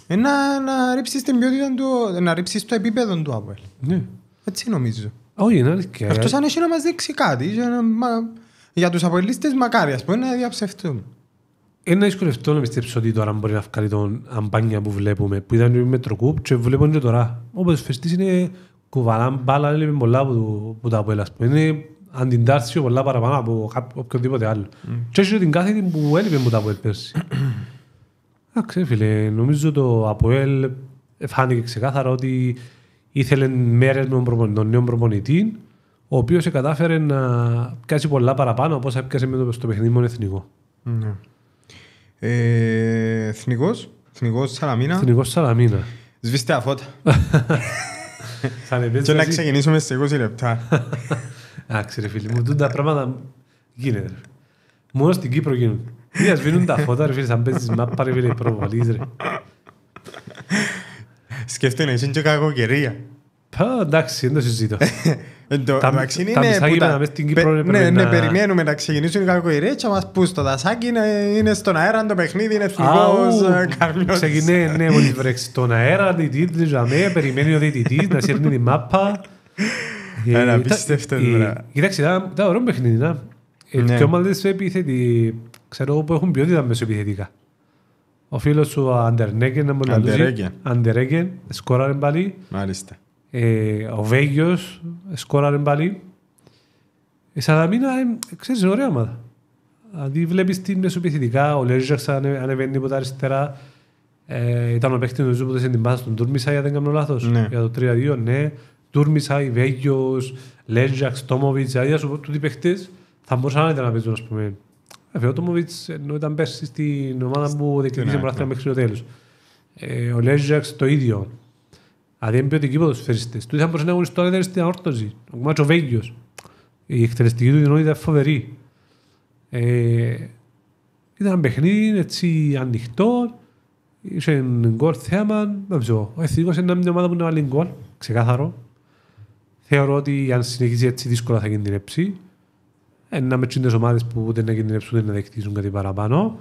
ε, να, ρίψεις την ποιότητα του, να το επίπεδο του Αβέλ. Ναι. Έτσι νομίζω. Όχι, είναι αλήθεια. Ε. Αυτός αν έχει να μας δείξει κάτι. Για, του μα, για μακάρι, ας πούμε, να διαψευτούν. Είναι δυσκολευτό να πιστέψω ότι τώρα μπορεί να βγάλει τον αμπάνια που βλέπουμε, που ήταν με τροκούπ και βλέπουν και τώρα. Όπως φεστής είναι Κουβαλάμε μπάλα έλειπε πολλά που, που τα πέλα. Είναι αντιντάρσιο πολλά παραπάνω από οποιοδήποτε άλλο. Mm. Και έχει την κάθε την που έλειπε από τα πέλα πέρσι. Εντάξει <clears throat> φίλε, νομίζω το Αποέλ φάνηκε ξεκάθαρα ότι ήθελε μέρες με τον νέο προπονητή ο οποίος κατάφερε να πιάσει πολλά παραπάνω από όσα έπιασε με το, στο παιχνίδι μόνο εθνικό. Mm. Ε, εθνικός, εθνικός Σαλαμίνα. Εθνικός Σαλαμίνα. Σβήστε αφότα. <laughs> σαν Και να ξεκινήσουμε σε 20 λεπτά. <laughs> Άξι ρε φίλε μου, τα πράγματα γίνεται. Μόνος στην Κύπρο γίνουν. ας βίνουν τα φώτα ρε φίλε, σαν παίζεις μάπα ρε φίλε, προβολείς ρε. Σκέφτομαι, είναι και κακοκαιρία εντάξει, δεν το συζητώ. Ε, ε, τα μισά γήπεδα μες στην Κύπρο πρέπει ναι, ναι, να... Ναι, περιμένουμε να ξεκινήσουν οι κακοϊρέτσια μας που στο δασάκι είναι στον αέρα το παιχνίδι, είναι εθνικός ε, καρμιός. Ξεκινέ, ναι, μόλις βρέξει στον αέρα, τη ζαμέ, περιμένει ο διτητής να σέρνει τη μάπα. Ένα πίστευτο τώρα. Κοιτάξτε, ήταν ωραίο παιχνίδι, να. Και σου επιθέτει, ξέρω που έχουν ποιότητα μεσοεπιθετικά. Ο φίλος σου Αντερνέγεν, Αντερέγεν, σκόραρε πάλι. Μάλιστα. Ε, ο Βέγγιος σκόραρε πάλι. Η ε, Σαλαμίνα, ε, ξέρεις, είναι ωραία ομάδα. τι είναι την μεσοπιθητικά, ο Λέρζερς ανεβαίνει από τα αριστερά. Ε, ήταν ο παίχτης του Ζούμποτες στην πάση του Τούρμισα, για δεν κάνω λάθος. Ναι. Για το 3-2, ναι. Τούρμισα, η Βέγγιος, Λέρζερς, Τόμοβιτς, αδειά δηλαδή, σου πω θα μπορούσαν να ήταν να παίζουν, ας πούμε. Ε, βέβαια, ο Τόμοβιτς ενώ ήταν πέρσι στην ομάδα που διεκδικήσε ναι, ναι. μέχρι το τέλος. Ε, ο Λέρζερς το ίδιο. Δηλαδή εκεί ποιοτικοί ποδοσφαιριστές. Του θα μπορούσαν να αγωνιστούν καλύτερα στην αόρτωση. Ο Μάτσο Βέγγιος. Η εκτελεστική του ήταν φοβερή. Ε, ήταν ένα παιχνίδι έτσι ανοιχτό. Είχε γκολ ξέρω. Ο Εθνικός είναι μια ομάδα που είναι άλλη γκολ. Ξεκάθαρο. Θεωρώ ότι αν συνεχίζει έτσι δύσκολα θα κινδυνεύσει. Ένα ε, με τις ομάδες που δεν να κινδυνεύσουν ούτε να κάτι παραπάνω.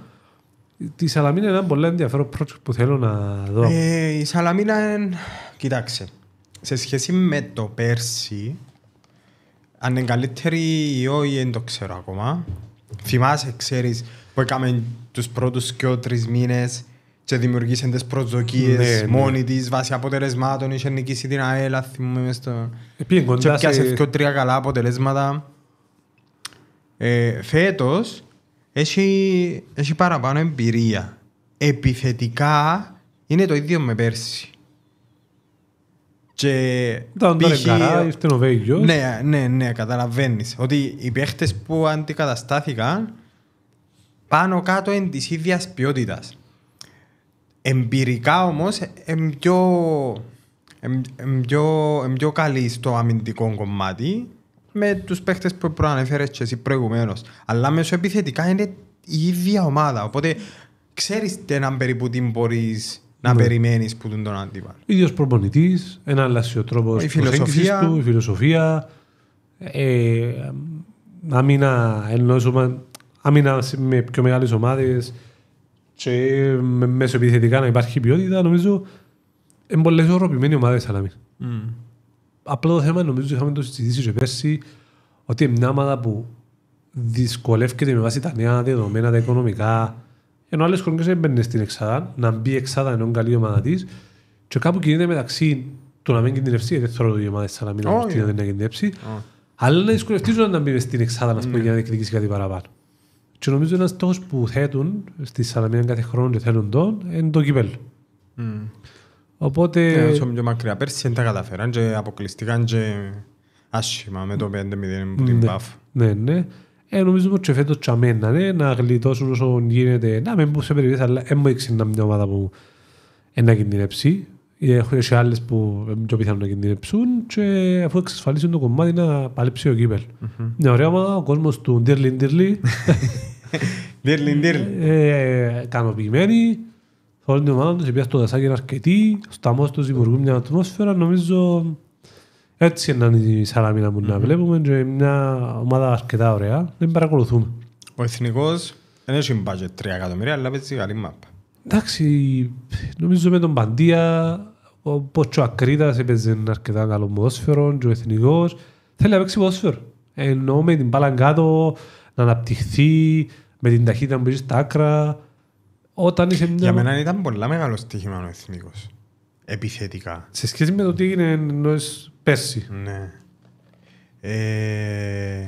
Τη Σαλαμίνα είναι ένα πολύ ενδιαφέρον project που θέλω να δω. Ε, η Σαλαμίνα, είναι... κοιτάξτε, σε σχέση με το πέρσι, αν είναι καλύτερη ή όχι, δεν το ξέρω ακόμα. Θυμάσαι, ξέρεις, που έκαμε τους πρώτους και τρεις μήνες και δημιουργήσαν τις προσδοκίες ναι, μόνη ναι. βάσει αποτελεσμάτων, είχε νικήσει την ΑΕΛ, θυμούμε στο... Ε, και και τρία καλά αποτελέσματα. Ε, φέτος, έχει, έχει παραπάνω εμπειρία. Επιθετικά είναι το ίδιο με πέρσι. Και Ήταν ήρθε ο Ναι, ναι, ναι, καταλαβαίνεις. Ότι οι παίχτες που αντικαταστάθηκαν πάνω κάτω είναι της ίδιας ποιότητας. Εμπειρικά όμως είναι πιο, πιο καλή στο αμυντικό κομμάτι με τους παίχτες που προανέφερες και εσύ προηγουμένως. Αλλά μεσοεπιθετικά, είναι η ίδια ομάδα. Οπότε ξέρεις έναν περίπου τι μπορείς να ναι. περιμένεις που τον, τον αντίπαλο. Ίδιος προπονητής, ένα αλλασιο τρόπο προσέγγισης του, η φιλοσοφία. Ε, αμήνα, εννοήσουμε, αμήνα με πιο μεγάλες ομάδες και μέσω επιθετικά να υπάρχει ποιότητα, νομίζω είναι πολλές ορροπημένοι ομάδες αλλά μην απλό το θέμα νομίζω ότι είχαμε το συζητήσει και πέρσι ότι μια ομάδα που δυσκολεύεται με βάση τα νέα δεδομένα, τα οικονομικά, ενώ άλλες χρονιές δεν μπαίνουν στην εξάδα, να μπει εξάδα ενώ καλή ομάδα της, και κάπου κινείται μεταξύ του να μην κινδυνεύσει, δεν θέλω η ομάδα της Σαλαμίνα oh, yeah. να κινδυνεύσει, oh. αλλά να δυσκολευτίζουν να μπει στην εξάδα να πούμε, ναι. για να διεκδικήσει κάτι παραπάνω. Και νομίζω ένας στόχος που θέτουν στη Σαλαμίνα κάθε χρόνο και θέλουν τον είναι το κύπελο. Mm. Οπότε... Όσο πιο μακριά πέρσι δεν τα καταφέραν και αποκλειστήκαν και άσχημα με το 5-0 που την ΠΑΦ. Ναι, ναι. Ε, νομίζω ότι φέτος τσαμένα, ναι, να γλιτώσουν όσο γίνεται. Να μην πω σε περιπτώσεις, αλλά δεν μου έξι μια ομάδα που να κινδυνεύσει. Έχουν και άλλες που πιο πιθανό να κινδυνεύσουν και αφού εξασφαλίσουν το κομμάτι να παλέψει ο κύπελ. Mm-hmm. Ναι, ωραία, ομάδα, ο κόσμος του ντύρλι ντύρλι. Ντύρλι ντύρλι. Κανοποιημένοι όλη την ομάδα τους και πήγα στο δασάκι αρκετή, στα μόντ τους δημιουργούν μια ατμόσφαιρα, νομίζω έτσι είναι η Σαλαμίνα που να βλέπουμε και μια ομάδα αρκετά ωραία, δεν παρακολουθούμε. Ο Εθνικός δεν έχει μπάτζετ 3 εκατομμύρια, αλλά παίζει καλή μάπα. Εντάξει, νομίζω με τον Παντία, ο Πότσο Ακρίδας έπαιζε ένα αρκετά καλό ποδόσφαιρο και ο Εθνικός θέλει να παίξει ποδόσφαιρο. Εννοώ με την μπάλα κάτω, να αναπτυχθεί, με την ταχύτητα που έχει στα άκρα, όταν είχε μια... Για μένα ήταν πολύ μεγάλο στοίχημα ο Εθνικός. Επιθετικά. Σε σχέση με το τι έγινε εννοείς πέρσι. Ναι. Ε...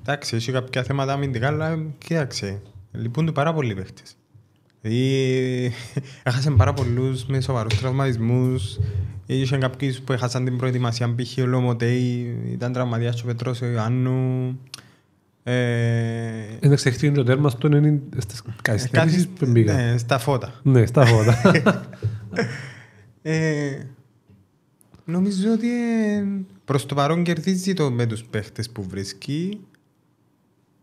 Εντάξει, έχει κάποια θέματα αμυντικά, αλλά κοίταξε. Λυπούν του πάρα πολλοί παίχτε. Δηλαδή, Έχασαν πάρα πολλούς με σοβαρούς τραυματισμούς. Είχε κάποιους που έχασαν την προετοιμασία, π.χ. ο Λομοτέι, ήταν τραυματιά ο Πετρός, ο Ιωάννου. Ένα ε, ε, ξεχτείνει το τέρμα στο είναι στις καθυστερήσεις ε, που Ναι, στα φώτα. Ναι, στα φώτα. <laughs> Νομίζω ότι προς το παρόν κερδίζει το με τους παίχτες που βρίσκει.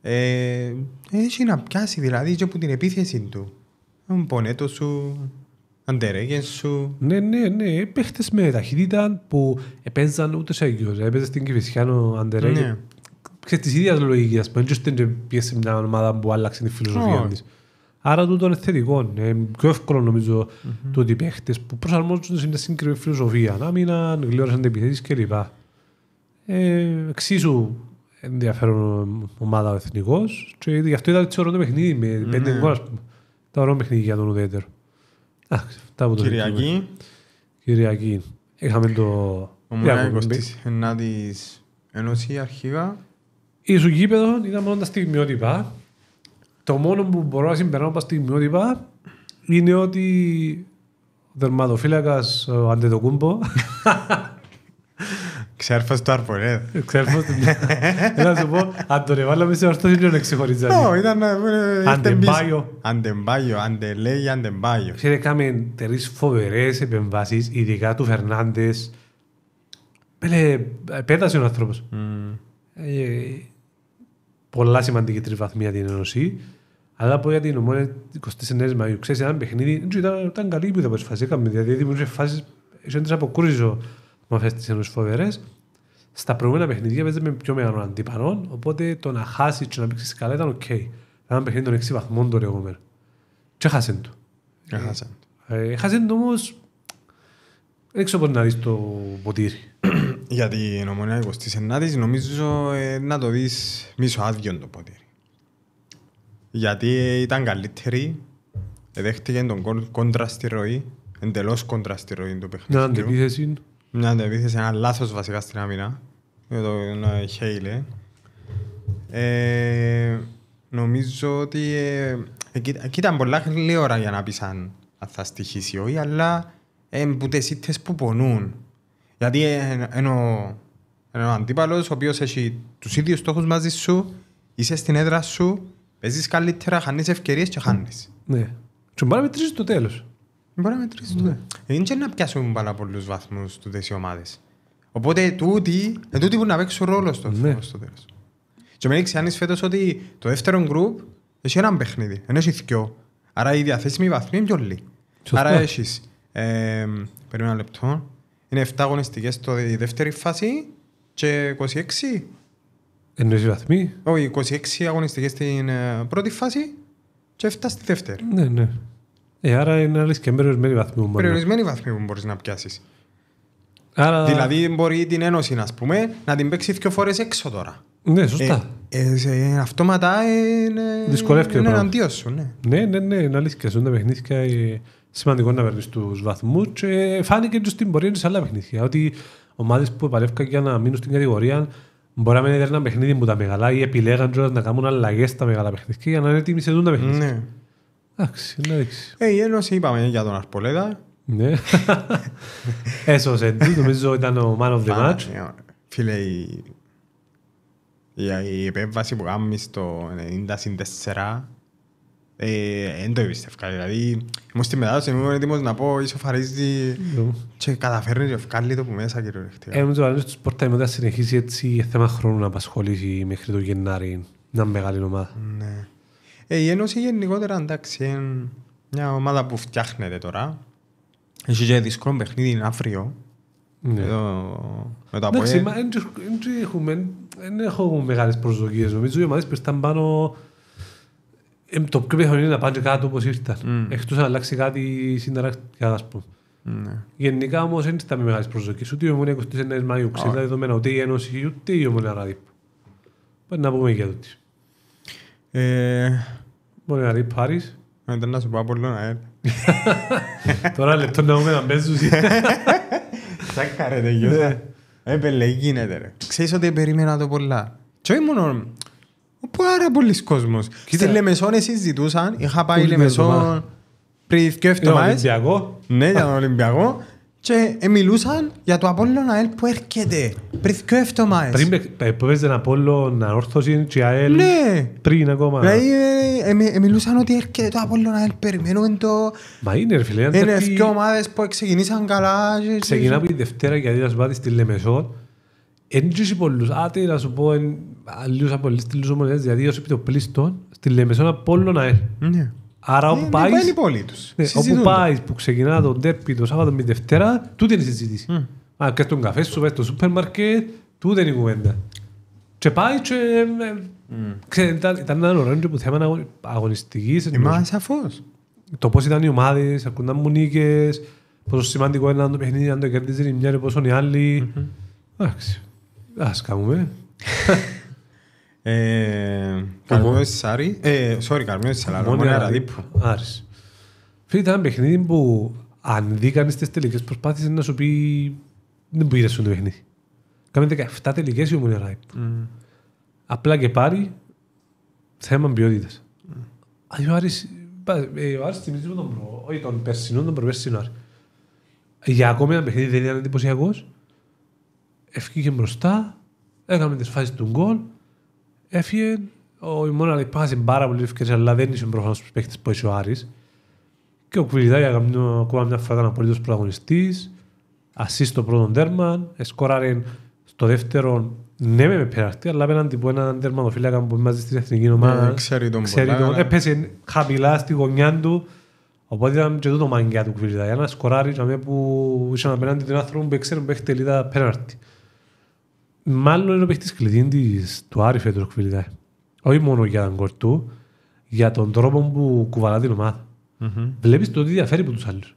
Έχει να πιάσει δηλαδή και από την επίθεση του. Αν πονέτο σου, Αντερέγες σου. Ναι, ναι, ναι. Παίχτες με ταχύτητα που επέζαν ούτε σε αγγιούς. Έπαιζε στην Κηφισιάνο Ναι ξέρεις, της ίδιας λογικής, πούμε, δεν πιέσει μια ομάδα που άλλαξε τη φιλοσοφία oh. της. Άρα τούτο είναι θετικό. Είναι πιο εύκολο το ότι οι παίχτες που προσαρμόζονται σε μια σύγκριτη φιλοσοφία, να μην γλύωρασαν την επιθέσει κλπ. Ε, εξίσου ενδιαφέρον ομάδα ο εθνικός γι' αυτό ήταν τι ωραίο το παιχνίδι με mm-hmm. πέντε γκολ. Τα ωραία παιχνίδια για τον ουδέτερο. Κυριακή. Κυριακή. Είχαμε το... Ο Μονάκος της Ενάτης Ένωση αρχικά. Ήσου γήπεδο ήταν μόνο τα στιγμιότυπα. Το μόνο που μπορώ να συμπεράνω από τα στιγμιότυπα είναι ότι ο δερματοφύλακας ο Αντετοκούμπο Ξέρφος του Αρπορέδ. Ξέρφος του Να σου πω, αν τον εβάλαμε σε αυτό, είναι ο ξεχωρίζει. Όχι, ήταν... Αντεμπάγιο. Ε, ε, αντεμπάγιο, αντελέγει, αντεμπάγιο. Ξέρετε, κάμε τρεις φοβερές επεμβάσεις, ειδικά του Φερνάντες. Πέλε, πέτασε ο άνθρωπος. Πολλά σημαντική τριβαθμία την Ένωση. Αλλά από γιατί νομόνια 24 Μαου, ξέρεις ένα παιχνίδι, ήταν, ήταν καλή που είδα πως φάση δηλαδή δημιουργήσε φάσεις, ίσως τις αποκρούζω με αυτέ τι ενός Στα προηγούμενα παιχνίδια παίζαμε με πιο μεγάλο αντίπαλο, οπότε το να χάσεις και να παίξεις καλά ήταν οκ. Okay. ένα παιχνίδι των 6 βαθμών το ρεγόμενο. Και έχασαν το. Έχασε ε, το όμως. δεν ξέρω να δεις το ποτήρι για την ομονία 29η, νομίζω ε, να το δεις άδειο το ποτήρι. Γιατί ήταν καλύτερη, δέχτηκε τον κόντρα στη ροή, εντελώς κόντρα στη ροή του παιχνιδιού. Μια αντεπίθεση. Μια αντεπίθεση, ένα λάθος βασικά στην άμυνα. Με τον Χέιλε. Ε, νομίζω ότι. Ε, εκεί ήταν ε, πολλά χρυσή ώρα για να πεις αν θα στοιχήσει ή όχι, αλλά ε, που τι που πονούν γιατί δηλαδή, είναι ο αντίπαλος ο οποίος έχει τους ίδιους στόχους μαζί σου, είσαι στην έδρα σου, παίζεις καλύτερα, χανεί ευκαιρίες και χάνεις. Ναι. Και μπορεί να μετρήσεις το τέλος. Μπορεί να μετρήσεις το ναι. τέλος. Ε, δεν και να πιάσουμε πάρα πολλούς βαθμούς τούτες οι ομάδες. Οπότε τούτοι, ε, τούτοι να παίξουν ρόλο στο, ναι. στο τέλος. Και με έδειξε Άννης φέτος ότι το δεύτερο γκρουπ έχει ένα παιχνίδι, ενώ έχει δυο. Άρα η διαθέσιμη βαθμή είναι πιο λίγη. Άρα έχεις ε, περίμενα λεπτό, είναι 7 αγωνιστικέ στη δεύτερη φάση και 26. Εννοείς Όχι, 26 αγωνιστικές στην ε, πρώτη φάση και 7 στη δεύτερη. Ναι, ναι. Ε, άρα είναι άλλες και περιορισμένοι βαθμοί που μπορείς, να πιάσεις. Άρα... Δηλαδή μπορεί την ένωση να πούμε, να την παίξει δύο φορές έξω τώρα. Ναι, σωστά. Ε, ε, αυτόματα ε, είναι, είναι σου. Ναι, ναι, ναι, ναι, σημαντικό να παίρνεις τους βαθμούς. Και φάνηκε και στην πορεία της άλλα παιχνίδια. Ότι ομάδες που παλεύκαν για να μείνουν στην κατηγορία μπορεί να μην ένα παιχνίδι που τα μεγάλα ή επιλέγαν τώρα να κάνουν αλλαγές στα μεγάλα παιχνίδια για να είναι έτοιμοι σε δουν τα παιχνίδια. Ναι. Εντάξει, να δείξεις. Ε, η Ένωση είπαμε για τον Αρπολέδα. Ναι. <laughs> Έσωσε. Νομίζω ήταν ο man of the match. Φίλε, η, η επέμβαση που κάνουμε στο 90 συν δεν ε, το εμπιστεύκα. Δηλαδή, μου στη μετάδοση ήμουν έτοιμος να πω φαρίζει και καταφέρνει και ευκάλλει το που μέσα κυριολεκτικά. Έμουν ε, το άλλο στο σπορτ μετά συνεχίζει έτσι θέμα χρόνου να απασχολήσει μέχρι το Γενάρη μια μεγάλη ομάδα. Ναι. Ε, η Ένωση γενικότερα εντάξει είναι μια ομάδα που φτιάχνεται τώρα. Έχει και δύσκολο παιχνίδι είναι αύριο. Ναι. Εδώ, με το Εντάξει, δεν έχουμε μεγάλες προσδοκίες. Νομίζω οι ομάδες ήταν πάνω ε, το πιο πιθανό είναι να πάνε κάτω όπως ήρθαν. Mm. Εκτό να αλλάξει κάτι συνταρακτικά, ας πούμε. Ναι. Γενικά όμως δεν ήταν με μεγάλες προσδοκίες. Ούτε η Ομονία 29 Μαου ξέρετε δεδομένα, ούτε η Ένωση, ούτε η Ομονία Ραδίπ. Πρέπει να πούμε για να ρίξει πάρει. Πάρη. Ήταν να σου πω από όλο αέρα. Ε. <laughs> Τώρα λεπτό να έχουμε να μπέζουν. <laughs> Τσάκαρε, τελειώσα. Ναι. Έπελε, γίνεται. Ξέρεις ότι περίμενα το πολλά. Και όχι μόνο Πάρα πολλοί κόσμος. Στη εσείς ζητούσαν. είχα πάει Λεμεσόν πριν δύο εβδομάδες. Για τον Ολυμπιακό. Ναι, για τον Ολυμπιακό. Και μιλούσαν για το Απόλλον ΑΕΛ που έρχεται πριν δύο εβδομάδες. Πριν ε, που παίζει τον Απόλλον Ορθόση και ΑΕΛ πριν ακόμα. Ναι, μιλούσαν ότι έρχεται το Απόλλον ΑΕΛ, περιμένουμε το... Μα είναι ρε φίλε. Είναι δύο ομάδες που ξεκινήσαν καλά. από τη Δευτέρα γιατί θα σου πάτε στη Λεμεσόν. Εν τζούσι πολλούς. Άτε να σου πω αλλούς από λύσεις τελούς ομονές, δηλαδή ως επί το πλήστον, στη Λεμεσόνα από όλο να έρθει. Άρα όπου ναι, ναι, πάεις, Δεν πάει η πόλη ναι, όπου πάεις που ξεκινά τον τέρπι το Σάββατο με τη Δευτέρα, τούτη είναι η συζήτηση. Αν κάνεις τον καφέ σου, πες το σούπερ μάρκετ, τούτη είναι η κουβέντα. Και πάει και... Ε, ε, ξέρετε, ήταν ένα ωραίο που θέμα αγωνιστική. Μα σαφώς. Το πώς ήταν οι ομάδες, ακούνταν μου νίκες, πόσο σημαντικό είναι να το παιχνίδι, αν το κερδίζει η μια, πόσο οι άλλοι. Εντάξει. Ας κάνουμε. Ε, Καρμιώδης Σάρι, ε, sorry, Καρμιώδης Σαλαρό, μόνο Αραδίπου. Άρης. Φίλοι, ήταν παιχνίδι που αν δει κανείς τις τελικές προσπάθησε να σου πει δεν πήγε σου το παιχνίδι. Κάμε 17 τελικές η ομονία Αραδίπου. Απλά και πάρει θέμα ποιότητας. Ε, ο Άρης θυμίζει με τον προ, όχι τον περσινό, τον προπερσινό Άρη. Για ακόμη ένα παιχνίδι δεν ήταν εντυπωσιακός Έφυγε μπροστά, έκαμε τις φάσεις του γκολ, έφυγε, ο Ιμώνα πάση πάρα πολύ ευκαιρίες, αλλά δεν είσαι προφανώς που παίχτες που είσαι ο Άρης. Και ο Κουβιλιδάκη ακόμα μια φορά ήταν απολύτως πρωταγωνιστής, ασύ στο πρώτο τέρμα, εσκόραρε στο δεύτερο ναι με περαρτή, αλλά απέναντι από έναν τερματοφύλακα που μαζί στην εθνική ναι, ομάδα. ξέρει τον ξέρει πολλά, τον, Έπεσε χαμηλά στη γωνιά του. Οπότε ήταν και τούτο μαγκιά του Κουβιλιδά. Ένα σκοράρι που είχε απέναντι την άνθρωπο που ξέρει που έχει τελίδα πέναρτη μάλλον είναι ο παίχτης κλειδί της, του Άρη φέτος Κβιλιδά. Όχι μόνο για τον κορτού, για τον τρόπο που κουβαλά την ομάδα. Mm-hmm. Βλέπεις το ότι διαφέρει από τους άλλους.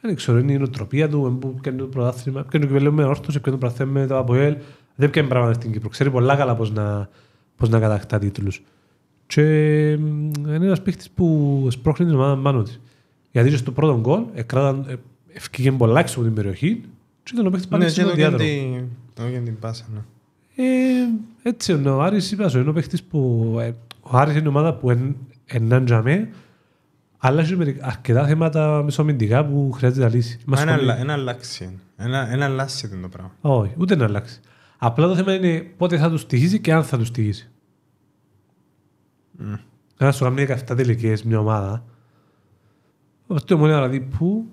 Δεν ξέρω, είναι η νοοτροπία του, που πιάνει το πρωτάθλημα, πιάνει το κυβελέο με όρθος, πιάνει το πρωτάθλημα με το Αποέλ. Δεν πιάνει πράγματα στην Κύπρο. Ξέρει πολλά καλά πώς να, πώς να κατακτά τίτλους. Και είναι ένας παίχτης που σπρώχνει την ομάδα πάνω της. Γιατί στο πρώτο γκολ ε, ευκήγε πολλά έξω από την περιοχή και ήταν ο παίχτης πάνω ναι, διάδρομο. Όχι για την πάσα, ναι. Ε, έτσι ο Άρης, είπα σου, είναι ο παίχτης που... Ε, ο Άρης είναι ομάδα που εν, με... αλλά έχει αρκετά θέματα μεσομυντικά που χρειάζεται να λύσει. Ένα αλλάξει. Ένα αλλάξει το πράγμα. Όχι, ούτε να αλλάξει. Απλά το θέμα είναι πότε θα τους στοιχίζει και αν θα τους στοιχίζει. Mm. Αν σου κάνει 17 τελικές μια ομάδα, αυτό μου λέει δηλαδή που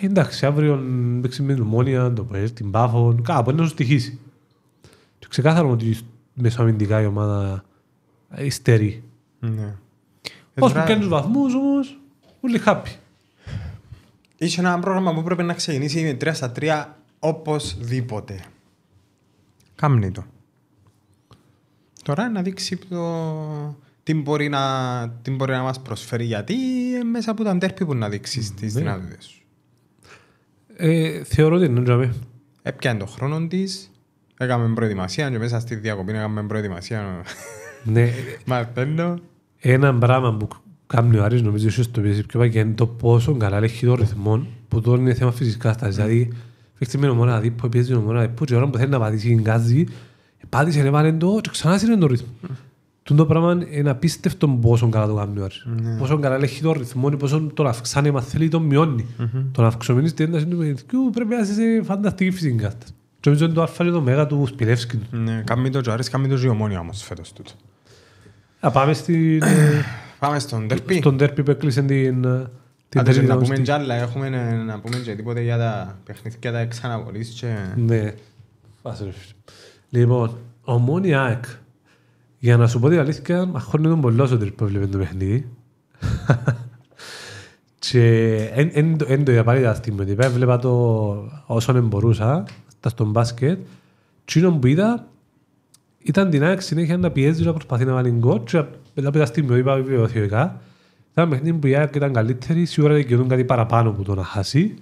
ε, εντάξει, αύριο παίξει με την Ομόνια, το ΠΕΣ, την Πάφο, κάπου είναι να σου τυχήσει. Και ξεκάθαρο ότι μεσοαμυντικά η ομάδα υστερεί. Ναι. Όσο που κάνει τους βαθμούς όμως, όλοι χάπη. Είχε ένα πρόγραμμα που πρέπει να ξεκινήσει με 3 στα 3 οπωσδήποτε. Κάμνη το. Τώρα να δείξει το... τι, μπορεί να... τι μπορεί να μας προσφέρει γιατί ε, μέσα από τα αντέρπη που να δείξεις τι ναι. τις σου. Ε, θεωρώ ότι είναι ναι, Έπιαν το χρόνο της, έκαμε προετοιμασία και μέσα στη διακοπή έκαμε προετοιμασία. Ναι. Μαθαίνω. Ένα πράγμα που κάνει ο Άρης νομίζω ότι το πεις πιο και είναι το πόσο καλά έχει το ρυθμό που τώρα είναι θέμα φυσικά στάση. Δηλαδή, φέξτε με νομονά, δει που πιέζει νομονά, που και ώρα που θέλει να πατήσει γκάζι, ε, πάτησε, έβαλε το και ξανά σύρε το ρυθμό. Τον το πράγμα είναι απίστευτο πόσο καλά το κάνει ο Άρης. Ναι. Πόσο καλά έχει το ρυθμό, πόσο τον αυξάνει, θέλει, τον μειώνει. Mm-hmm. Τον αυξομείνει στην ένταση του παιχνιδιού πρέπει να είσαι φανταστική φυσική κάρτα. Και νομίζω είναι το αλφα το μέγα του Σπιλεύσκη Ναι, κάμει το Άρης, κάμει το Ζιωμόνιο όμως φέτος τούτο. Α, πάμε, ε, <clears throat> πάμε στον τέρπι. Στον τέρπι που έκλεισε την... Ε, την Άντε, να πούμε και άλλα, έχουμε ε, να πούμε και τίποτε για τα παιχνίδια τα εξαναβολείς και... Ναι. Λοιπόν, για να σου πω την αλήθεια, αχώνει τον πολλά στο τρίπο βλέπε το παιχνίδι. και δεν το είδα πάλι τα στιγμή, ότι έβλεπα το όσο δεν μπορούσα, τα στον μπάσκετ. Τι είναι που είδα, ήταν την άκρη συνέχεια να πιέζει να προσπαθεί να βάλει γκοτ. και μετά από τα στιγμή, είπα βιβλιοθειοικά, ήταν παιχνίδι που η ΑΕΚ ήταν καλύτερη, σίγουρα δικαιούνται κάτι παραπάνω που το να χάσει.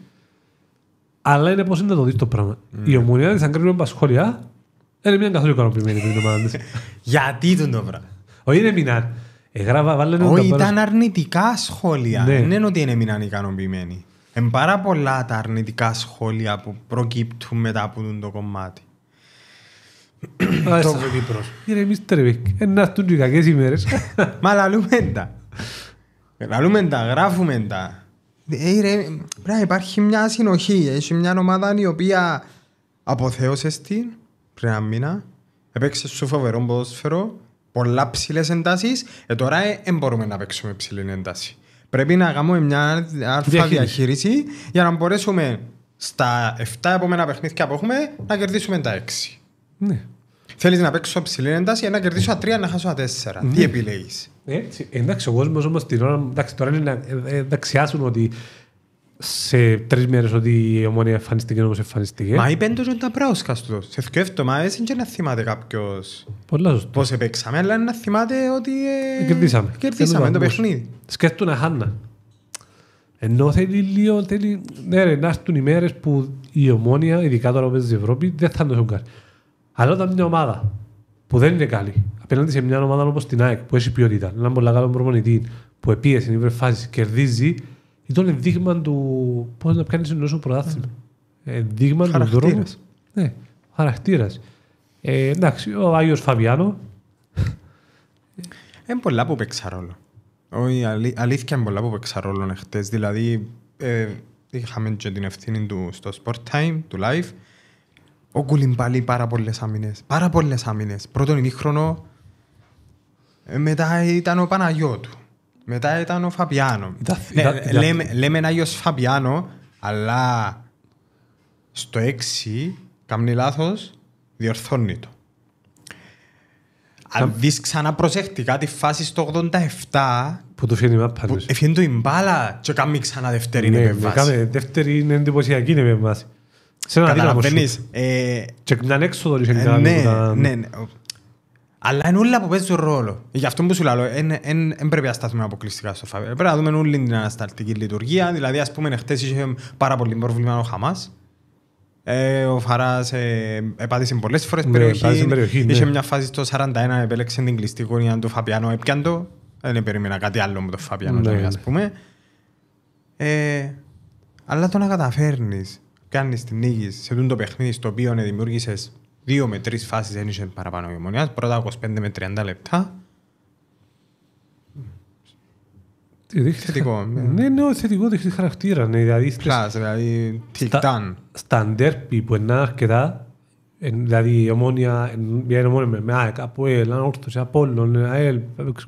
Αλλά είναι πώς είναι να το δεις το πράγμα. Ναι. Η ομονία της, αν κρίνουμε τα σχόλια, δεν έμειναν καθόλου ικανοποιημένοι πριν την ομάδα της. <laughs> Γιατί τον το βράδυ. Όχι, δεν έμειναν. Εγράβα, βάλε Όχι, ήταν αρνητικά σχόλια. Ναι. Δεν είναι ότι είναι έμειναν ικανοποιημένοι. Είναι πάρα πολλά τα αρνητικά σχόλια που προκύπτουν μετά από το κομμάτι. Το Κύπρος. Είναι Μίστερ Βίκ, να έρθουν και κακές ημέρες. <laughs> Μα λαλούμε τα. Λαλούμε τα, γράφουμε τα. Ε, υπάρχει μια συνοχή. Έχει μια ομάδα η οποία αποθέωσε την πριν ένα μήνα. Έπαιξε σου φοβερό ποδόσφαιρο, πολλά ψηλές εντάσεις. Ε, τώρα δεν ε, μπορούμε να παίξουμε ψηλή ένταση. Πρέπει να κάνουμε μια αλφά διαχείριση για να μπορέσουμε στα 7 επόμενα παιχνίδια που έχουμε να κερδίσουμε τα 6. Ναι. Θέλεις να παίξω ψηλή ένταση για ε, να κερδίσω 3 να χάσω 4. Ναι. Τι επιλέγει. Εντάξει, ο κόσμος όμως την ώρα. Εντάξει, τώρα είναι να ε, ε ότι σε τρεις μέρες ότι η ομόνια εμφανιστήκε όπως εμφανιστήκε. Μα είπε το τα πράουσκα Σε δύο εβδομάδες είναι και να θυμάται κάποιος Πολλά σωστά. πώς επέξαμε, αλλά να θυμάται ότι ε... κερδίσαμε. κερδίσαμε το παιχνίδι. Σκέφτω να χάνα. Ενώ θέλει λίγο, θέλει... Ναι ρε, να έρθουν οι μέρες που η ομόνια, ειδικά τώρα μέσα στην Ευρώπη, δεν θα είναι κάτι. Αλλά όταν μια ομάδα που δεν είναι καλή, απέναντι σε μια ομάδα όπως την ΑΕΚ που έχει ποιότητα, έναν πολύ καλό προπονητή που επίεση, είναι υπερφάσεις, κερδίζει, ήταν δείγμα του πώς να πιάνεις ενός πρωτάθλημα. Ε, δείγμα του δρόμου. Ναι, χαρακτήρας. Ε, εντάξει, ο Άγιος Φαβιάνο. Είναι πολλά που παίξα ρόλο. Όχι, αλήθεια είναι πολλά που παίξα ρόλο χτες. Δηλαδή, ε, είχαμε και την ευθύνη του στο Sport Time, του Live. Ο Κουλιμπάλη πάρα πολλές άμυνες. Πάρα πολλές άμυνες. Πρώτον ημίχρονο, ε, μετά ήταν ο Παναγιώτου. Μετά ήταν ο Φαπιάνο. Ναι, λέμε, λέμε ένα Άγιος Φαπιάνο, αλλά στο 6, κάνει λάθος, διορθώνει το. Αν δεις ξανά προσέχτηκα τη φάση στο 87 που του φύγει η μάπα. Που το μπάλα και κάνει ξανά δεύτερη ναι, επεμβάση. Ναι, δεύτερη είναι εντυπωσιακή επεμβάση. Σε ένα δύναμο σου. Ε, και μια έξοδο είχε κάνει. Ναι, ναι, αλλά είναι όλα που παίζουν ρόλο. Γι' αυτό που σου λέω, δεν πρέπει να σταθούμε αποκλειστικά στο Φαβέρ. Ε, πρέπει να δούμε όλη την ανασταλτική λειτουργία. Δηλαδή, ας πούμε, χτες είχε πάρα πολύ πρόβλημα ο Χαμάς. Ε, ο Φαράς ε, επάντησε πολλές φορές ναι, περιοχή. περιοχή ναι. Είχε μια φάση στο 41, επέλεξε την κλειστή γωνία του Φαπιάνο. Έπιαν Δεν περίμενα κάτι άλλο με τον Φαπιάνο, ναι, α δηλαδή, ναι. πούμε. Ε, αλλά το να καταφέρνεις, κάνεις την νίκη σε αυτό το παιχνίδι το οποίο δημιούργησες δύο με τρεις φάσεις δεν είχε παραπάνω η ομονία. πρώτα 25 με 30 λεπτά. Θετικό. Ναι, ναι, ναι, ναι θετικό δείχνει χαρακτήρα. Ναι, δηλαδή, Πλάς, δηλαδή, τι ήταν. Στα ντέρπι που είναι αρκετά, δηλαδή η ομόνια, μια ομόνια με με ΑΕΚ, από ΕΛ, ΑΠΟΕΛ, Ανόρθωση, Απόλλων, ΑΕΛ,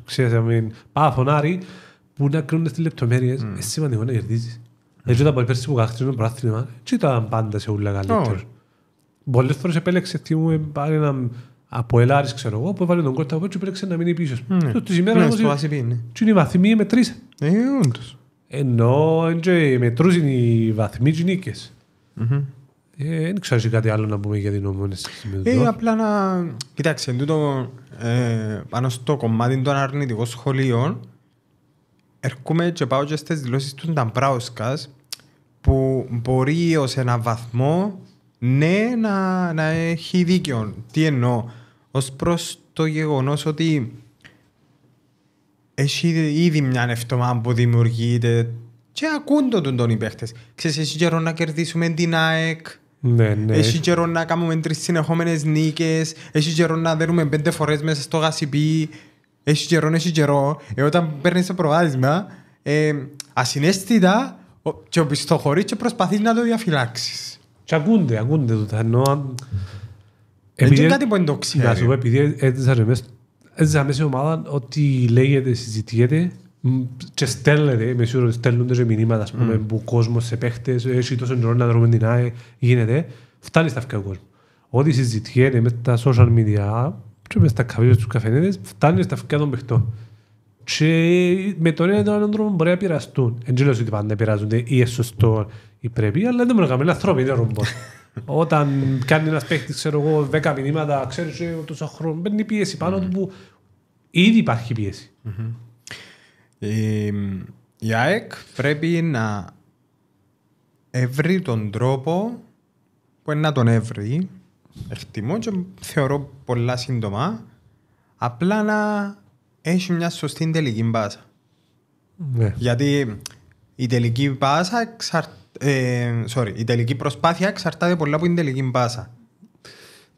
ξέρετε, με Πάθον, Άρη, που να κρίνονται τις λεπτομέρειες, mm. σημαντικό να κερδίζεις. Mm. Δηλαδή όταν πέρσι που καχτρίνουν πράθυνο, τι ήταν πάντα σε ούλα καλύτερο. Oh. Πολλές φορές επέλεξε μου πάλι έναν από Ελλάρης ξέρω εγώ που έβαλε τον κόρτα από έτσι επέλεξε να μείνει πίσω. Ναι. Της ημέρας ναι, όμως είναι ναι. οι βαθμοί μετρήσαν. Ε, όντως. Ενώ μετρούσαν οι βαθμοί οι Δεν ξέρω κάτι άλλο να πούμε για την ομόνια Ε, απλά να... Κοιτάξτε, τούτο, ε, πάνω στο κομμάτι των αρνητικών σχολείων έρχομαι και πάω και στις δηλώσεις του Νταμπράουσκα, που μπορεί ως ένα βαθμό ναι να, να έχει δίκιο. Τι εννοώ. Ως προς το γεγονός ότι έχει ήδη μια νευτομά που δημιουργείται και ακούντο τον τον υπέχτε. παίχτες. Ξέρεις, έχει καιρό να κερδίσουμε την ΑΕΚ, ναι, ναι. έχει καιρό να κάνουμε τρεις συνεχόμενες νίκες. έχει καιρό να δέρουμε πέντε φορές μέσα στο γασιπί, έχει καιρό, έχει καιρό. Ε, όταν παίρνεις το προβάδισμα, ε, ασυναίσθητα και πιστοχωρείς και προσπαθείς να το διαφυλάξεις. Και ακούνται, ακούνται το τανό. Επειδή, είναι κάτι που δεν το ξέρει. Να σου πω, επειδή έζησα μέσα ομάδα ότι λέγεται, συζητιέται και στέλνεται, με σίγουρο στέλνονται και μηνύματα ας πούμε, mm. που κόσμος σε παίχτες, έχει τόσο νερό να δρούμε την ΑΕ, γίνεται, φτάνει στα αυκά κόσμος. Ό,τι συζητιέται μες τα social media και μες στα καφές τους καφενέδες, φτάνει στα αυκά των παιχτών. Και με τον ένα τον τρόπο μπορεί να πειραστούν. Δεν ότι πάντα πειράζονται ή εσωστό ή πρέπει, αλλά δεν μπορούμε να κάνουμε. Είναι ρομπότ. <laughs> Όταν κάνει ένας παίχτη, ξέρω εγώ, 10 μηνύματα, ξέρεις ε, τόσα χρόνια, μπαίνει πίεση πάνω του που ήδη υπάρχει πίεση. Η ΑΕΚ πρέπει να ευρύ τον τρόπο που είναι να τον ευρύ. Εκτιμώ και θεωρώ πολλά σύντομα. Απλά να έχει μια σωστή τελική μπάσα. Ναι. Γιατί η τελική μπάσα εξαρτάται ε, sorry, η τελική προσπάθεια εξαρτάται πολλά από την τελική μπάσα.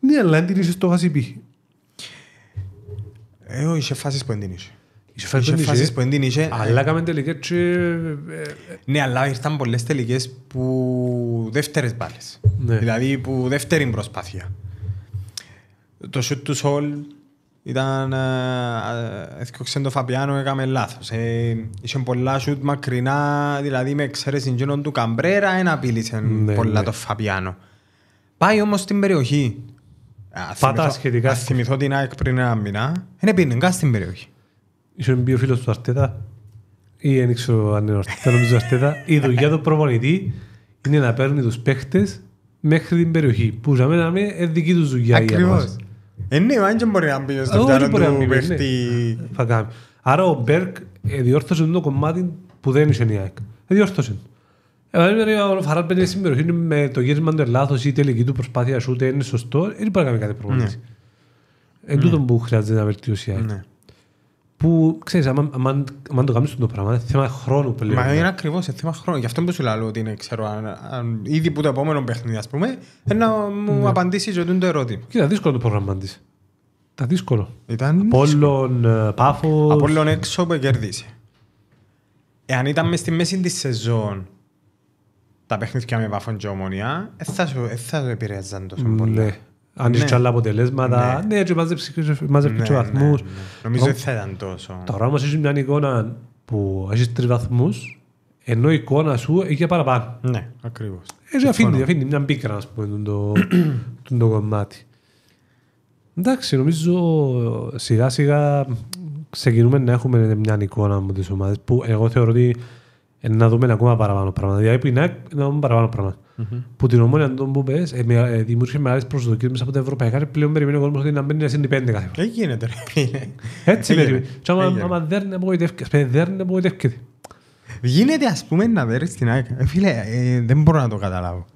Ναι, αλλά δεν την είσαι στο χασίπι. Ε, όχι, είσαι φάσεις που δεν την είσαι. Είσαι που δεν την Αλλά έκαμε τελικές και... Ε, ε, ναι, αλλά ήρθαν πολλές τελικές που δεύτερες μπάλες. Ναι. Δηλαδή που δεύτερη προσπάθεια. Το shoot to soul ήταν έφτιαξε ε, ε, ε, το Φαπιάνο, έκαμε λάθος. Είχε πολλά σούτ μακρινά, δηλαδή με εξαίρεση γίνον του Καμπρέρα, ένα απειλήσε ναι, ναι. πολλά το Φαπιάνο. Πάει όμως στην περιοχή. Πάτα σχετικά. Ας θυμηθώ την ΑΕΚ πριν ένα μήνα, είναι πήγαινε καν στην περιοχή. Είχε μπει ο φίλος του Αρτέτα, ή δεν ξέρω αν είναι ο Αρτέτα, νομίζω Αρτέτα, η δουλειά του προπονητή είναι να παίρνει τους παίχτες μέχρι την περιοχή. Που για μένα είναι δική τους δουλειά. Ακριβώς. Είναι, αν και μπορεί να μπει στο πιάνο του παίχτη. Θα ναι. κάνει. Άρα ο Μπέρκ ε, διόρθωσε το κομμάτι που δεν είσαι η ΑΕΚ. Διόρθωσε. Ε, ο Φαράν πέντε στην περιοχή με το γύρισμα του ελάθος ή η τελική του προσπάθεια σου, ούτε είναι σωστό, δεν υπάρχει κάποια κάτι ναι. πρόβλημα. Εν τούτο που χρειάζεται να βελτιώσει η ΑΕΚ. Ναι που ξέρεις, άμα, το κάνεις το πράγμα, είναι θέμα χρόνου πλέον. Μα είναι ακριβώς θέμα χρόνου. Γι' αυτό που σου λέω ότι είναι, ξέρω, αν, αν, ήδη που το επόμενο παιχνίδι, ας πούμε, να μου ναι. απαντήσεις ότι το ερώτημα. Κοίτα, δύσκολο το πρόγραμμα της. Τα δύσκολο. Ήταν Απόλλων, ε, Πάφος... Απόλλων έξω που κερδίσει. Εάν ήταν μες στη μέση της σεζόν, τα παιχνίδια με βάφον και Ομονία, ε, θα σου ε, επηρεάζαν τόσο ναι. πολύ. Αν ναι. άλλα αποτελέσματα, ναι, ναι και μαζεύει και βαθμούς. Ναι, ναι. Νομίζω ότι θα ήταν τόσο. Τώρα όμως έχεις μια εικόνα που έχεις τρεις βαθμούς, ενώ η εικόνα σου έχει παραπάνω. Ναι, ακριβώς. Έτσι ε, αφήνει, αφήνει μια πίκρα, ας πούμε, το, <clears throat> το κομμάτι. Εντάξει, νομίζω σιγά σιγά ξεκινούμε να έχουμε μια εικόνα με τις ομάδες που εγώ θεωρώ ότι ε, να δούμε ακόμα παραπάνω πράγματα. Δηλαδή, η ΝΑΚ να δούμε παραπάνω πράγματα. Mm-hmm. Που την ομόνια των Μπομπέ ε, που ε, δημιούργησε μεγάλε προσδοκίε μέσα από τα ευρωπαϊκά και πλέον περιμένει ο κόσμος ότι να μπαίνει να είναι πέντε κάθε φορά. Δεν γίνεται, ρε. Έτσι ε, περιμένει. Και άμα ε, δεν απογοητεύκεται, δεν απογοητεύκεται. Γίνεται, ας πούμε, να δέρνεις την ΑΕΚ. Φίλε, ε, δεν μπορώ να το καταλάβω.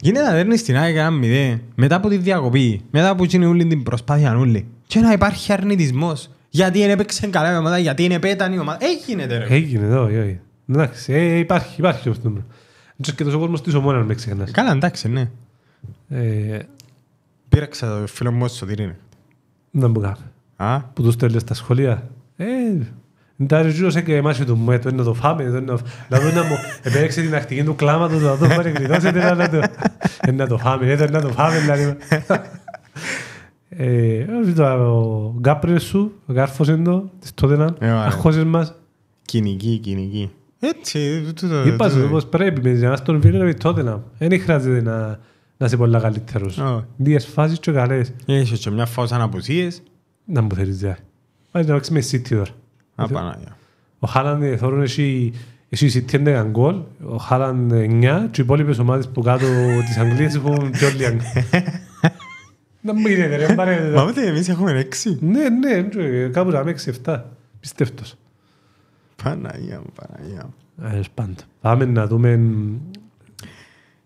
Γίνεται να δέρνεις την ΑΕΚ ένα μηδέ, μετά από τη διακοπή, μετά από την ούλη την προσπάθεια νουλή, και να υπάρχει αρνητισμός. Γιατί είναι έπαιξε καλά η ομάδα, γιατί είναι πέτανη η ομάδα. Έγινε, ρε. Έγινε, εδώ, όχι. Εντάξει, ε, υπάρχει, υπάρχει αυτό το νούμερο. Και τόσο κόσμο μόνο ομόνα με ξεχνάς. Καλά, εντάξει, ναι. Ε, Πήραξα το φίλο μου όσο δίνει. Να μου κάπε. Α? Που το στέλνει στα σχολεία. Ε, τα ριζούσε και εμάς του μου, ε, το είναι το φάμε, το είναι το φάμε. να μου επέρεξε την ακτική του κλάμα του, ε, να το πάρει γλιτώσει, να το είναι το φάμε, είναι το φάμε, δηλαδή. Ε, ο γκάπριος σου, ο γάρφος είναι το, της τότε να, ε, αχώσεις μας. Κυνηγή, κυνηγή. Έτσι. Είπα σου πως ναι. πρέπει με να στον Βίλερ με τότε να. Δεν χρειάζεται να, να είσαι πολλά καλύτερος. Δύο φάσεις και καλές. Έχεις και μια φάση σαν Να μου θέλεις διά. Πάει ναι. να παίξεις με City τώρα. Απανάγια. Ο Χάλαν ε, θεωρούν εσύ εσύ η City είναι γκολ, ο Χάλαν 9 ε, και οι υπόλοιπες ομάδες που κάτω <laughs> της Αγγλίας έχουν πιο λίγα. Να μου γίνεται ρε, πάρε. Μα πείτε εμείς έχουμε 6. Ναι, ναι, ε, κάπου να με 6 Πιστεύτος. Παναγία μου, Παναγία μου. Ε, Πάμε να δούμε...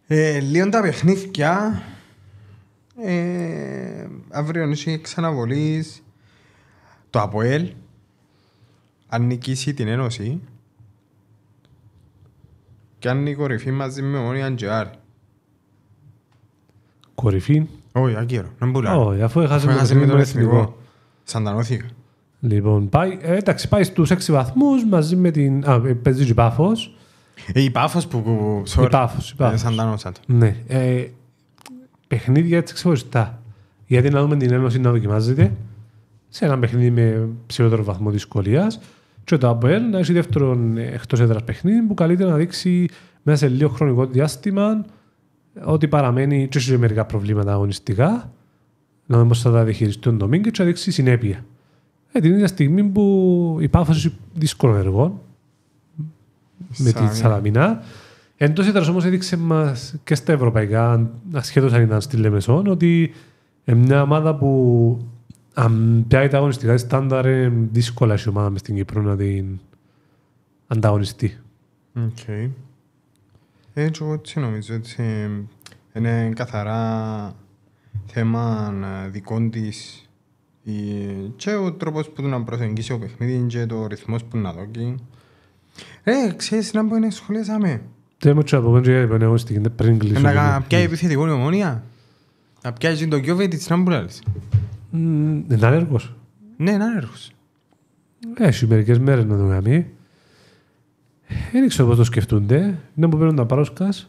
Ε, Λίγο τα παιχνίδια. Ε, αύριο έχει ξαναβολής. Το ΑΠΟΕΛ. Αν νικήσει την Ένωση. Και αν η κορυφή μαζί με μόνοι Αντζιάρ. Κορυφή. Όχι, αγκύρω. Να μπουλάρω. Όχι, αφού έχασε με τον εθνικό. Σαντανώθηκα. Λοιπόν, πάει, ε, εντάξει, πάει στους 6 βαθμούς μαζί με την. Α, ε, παίζει η πάφος. Ε, η πάφος που. Sorry. Η πάφος. η σαν Ναι. Ε, παιχνίδια έτσι ξεχωριστά. Γιατί να δούμε την Ένωση να δοκιμάζεται σε ένα παιχνίδι με ψηλότερο βαθμό δυσκολίας. Και το Αμποέλ να έχει δεύτερο εκτός έδρας παιχνίδι που καλύτερα να δείξει μέσα σε λίγο χρονικό διάστημα ότι παραμένει και σε μερικά προβλήματα αγωνιστικά. Να δούμε πώς θα τα διαχειριστεί τον Ντομίνγκ και να δείξει συνέπεια. Ε, την ίδια στιγμή που η δύσκολο δύσκολων με τη Σαλαμινά. τω ήταν όμως έδειξε μας και στα ευρωπαϊκά, ασχέτως αν ήταν στη Λεμεσόν, ότι ε, μια ομάδα που αν πιάει τα αγωνιστικά στάνταρ, είναι δύσκολα η ομάδα μες στην Κύπρο να την ανταγωνιστεί. Οκ. Ε, έτσι, εγώ νομίζω, έτσι, ε, είναι καθαρά θέμα δικών της ε, και ο τρόπος που του να προσεγγίσει ο παιχνίδι και το ρυθμός που να δώσει. Ε, ξέρεις να πω είναι σχολιάσαμε. Δεν ναι, μου τσάπω, δεν τσάπω, εγώ στην πριν κλείσω. Να πιάει επιθετικό η ομόνια. Να πιάζει το κιόβε της να μπουλάλεις. Είναι άνεργος. Ναι, είναι άνεργος. Ε, έχει μερικές μέρες να το κάνει. Ε, δεν ξέρω πώς το σκεφτούνται. Είναι που παίρνουν τα παρόσκας.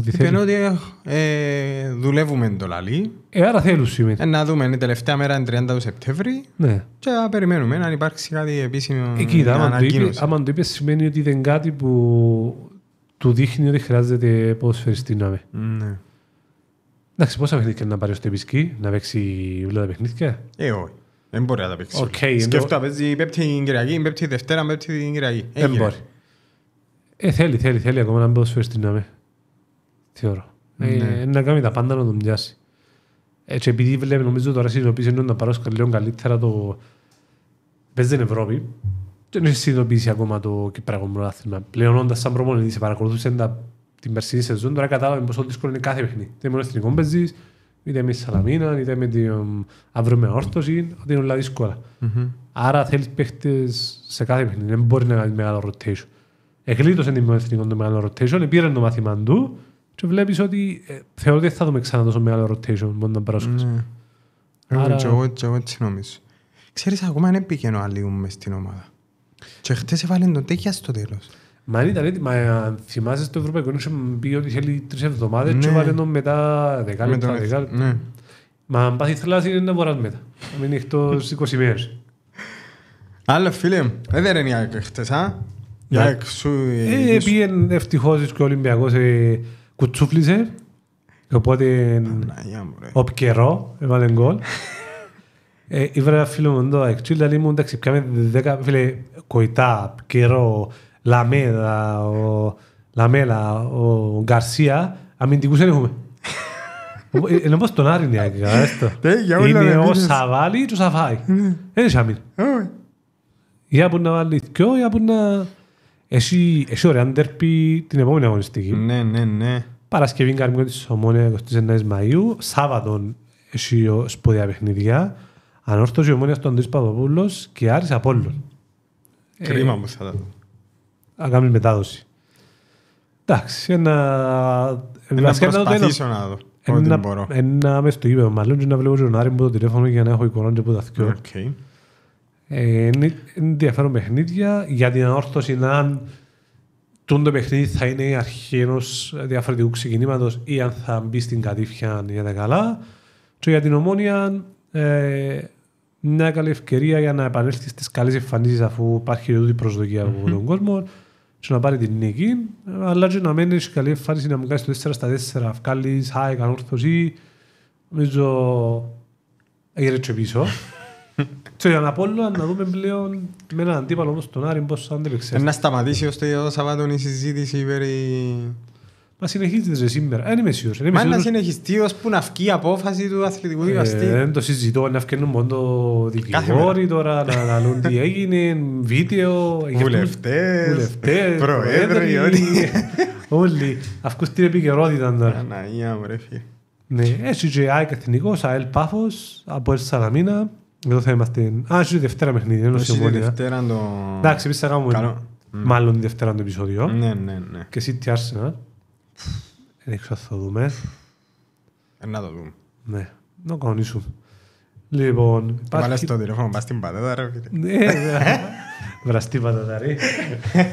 Ότι θέλει. Είπαν ότι ε, δουλεύουμε το λαλί. Ε, άρα θέλουν σήμερα. Ε, να δούμε, είναι η τελευταία μέρα είναι 30 του Σεπτέμβρη ναι. και να περιμένουμε να υπάρξει κάτι επίσημο ε, κοίτα, άμα ανακοίνωση. Το είπες, άμα το είπες σημαίνει ότι δεν κάτι που του δείχνει ότι χρειάζεται ποδοσφαιριστή να με. Ναι. Εντάξει, πόσα παιχνίδια να πάρει ο Στεμπισκή, να παίξει όλα τα παιχνίδια. Ε, όχι. Δεν μπορεί να τα παίξει. Okay, Σκέφτομαι, ενώ... παίζει πέπτη την Κυριακή, πέπτη τη Δευτέρα, πέπτη την Κυριακή. Δεν μπορεί. Ε, θέλει, θέλει, θέλει ακόμα να μπει ο Σφαιριστή να με θεωρώ. Ε, ναι. Είναι να κάνει τα πάντα να το μοιάσει. Έτσι ε, επειδή βλέπουμε νομίζω τώρα συνειδητοποιήσει εννοούν να πάρω λίγο καλύτερα το Πες την Ευρώπη δεν έχει συνειδητοποιήσει ακόμα το Κυπριακό Πρωτάθλημα. Πλέον όντα σαν προπονητής σε παρακολουθούσε τα, την περσινή σεζόν τώρα κατάλαβε πόσο δύσκολο είναι κάθε παιχνίδι. Δεν μόνο στην Κόμπεζη, είτε με τη Σαλαμίνα, είτε με την αύριο με όρθωση, ότι είναι όλα δύσκολα. Mm-hmm. Άρα θέλεις παίχτες σε κάθε παιχνίδι, δεν μπορεί να κάνει μεγάλο rotation. Εγλίτωσε την εθνικό το μεγάλο rotation, πήρε το μάθημα του και βλέπεις ότι ε, θεωρώ ότι θα δούμε ξανά τόσο μεγάλο rotation μόνο να παράσχεσαι. Ναι. Ε, Άρα... Και εγώ, και εγώ έτσι νομίζω. Ξέρεις, ακόμα δεν πήγαινε ο Αλίου μες στην ομάδα. Και χτες έβαλε τον τέκια στο τέλος. Μα ήταν μα θυμάσαι στο Ευρωπαϊκό Ένωση μου πει ότι θέλει τρεις εβδομάδες ναι. και έβαλε τον μετά δεκάλεπτα, δεκάλεπτα. Ναι. Μα αν πάθεις θλάση είναι να μποράς μετά. Να είναι εκτός 20 μέρες. Άλλο φίλε, ε, δεν είναι χτες, α. Η ναι. ε, Πήγαινε ευτυχώς και ο Ολυμπιακός κουτσούφλησε. Οπότε ο καιρό έβαλε γκολ. Ήβρε ε, ένα φίλο μου εδώ εκτός, λέει μου εντάξει πιάμε δέκα φίλε κοϊτά, καιρό, λαμέλα, λαμέλα, ο Γκαρσία, αμυντικούς δεν έχουμε. Ε, ε, ναι, Είναι όπως τον Άρη Είναι ο Σαβάλι του Σαφάι. Είναι έχει αμήν. Για που να βάλεις δυο, για που να... Εσύ εσύ ωραία ντερπι την επόμενη αγωνιστική. Ναι, ναι, ναι. Παρασκευή καρμιό της Ομόνια 29 Μαΐου. Σάββατον έχει σπουδαία παιχνιδιά. Ανόρθωση Ομόνια του Αντρής Παπαπούλος και Άρης Απόλλων. Ε, κρίμα μου θα τα δω. Να μετάδοση. Εντάξει, ένα... Ένα προσπαθήσω να δω. Ένα, ένα μες στο γήπεδο μάλλον και να βλέπω τον Άρη μου το τηλέφωνο για να έχω εικόνα και που τα θυκώ. Okay. Είναι ενδιαφέρον παιχνίδια. Για την ανόρθωση να αν το παιχνίδι θα είναι η αρχή ενός διαφορετικού ξεκινήματος ή αν θα μπει στην κατήφια για τα καλά. Και για την ομόνια, ε, μια καλή ευκαιρία για να επανέλθεις στις καλές εμφανίσεις αφού η τούτη προσδοκία τον κόσμο και να πάρει την νίκη. Αλλά και να μένεις σε καλή εμφάνιση να μου κάνεις το 4 στα 4, βγάλει high, κανόρθωση. Νομίζω έγινε και πίσω. Ξέρω, για να πω να δούμε πλέον με έναν αντίπαλο όπως τον Άρη πώς θα αντεπεξέλθει. Να σταματήσει ως το Σαββάτο η συζήτηση περί... Μα συνεχίζεται σήμερα. Δεν είμαι σίγουρος. Ε, Μα να συνεχιστεί ως που να βγει η απόφαση του αθλητικού ε, δικαστή. Δεν το συζητώ, να βγαίνουν μόνο δικηγόροι τώρα, να αναλούν τι έγινε, βίντεο. <laughs> Βουλευτές, προέδροι, όλοι. <laughs> Όλοι. Αυτούς την επικαιρότητα τώρα. Αναία μου ρε φίλε. Ναι, έτσι και ΑΕΚ Εθνικός, ΑΕΛ Πάφος, από Ελ Σαλαμίνα. Εδώ θα είμαστε. Α, τη Δευτέρα παιχνίδι. Ενώ σε μόνο. Δευτέρα το. Εντάξει, εμείς θα κάνουμε. Μάλλον τη Δευτέρα το επεισόδιο. Ναι, ναι, ναι. Και εσύ τι να. Δεν ξέρω θα δούμε. Ε, να το δούμε. Ναι, να κανονίσουμε. Λοιπόν. Βάλε το τηλέφωνο, πας στην πατάτα, ρε. Ναι, ναι. βραστή πατάτα, ρε.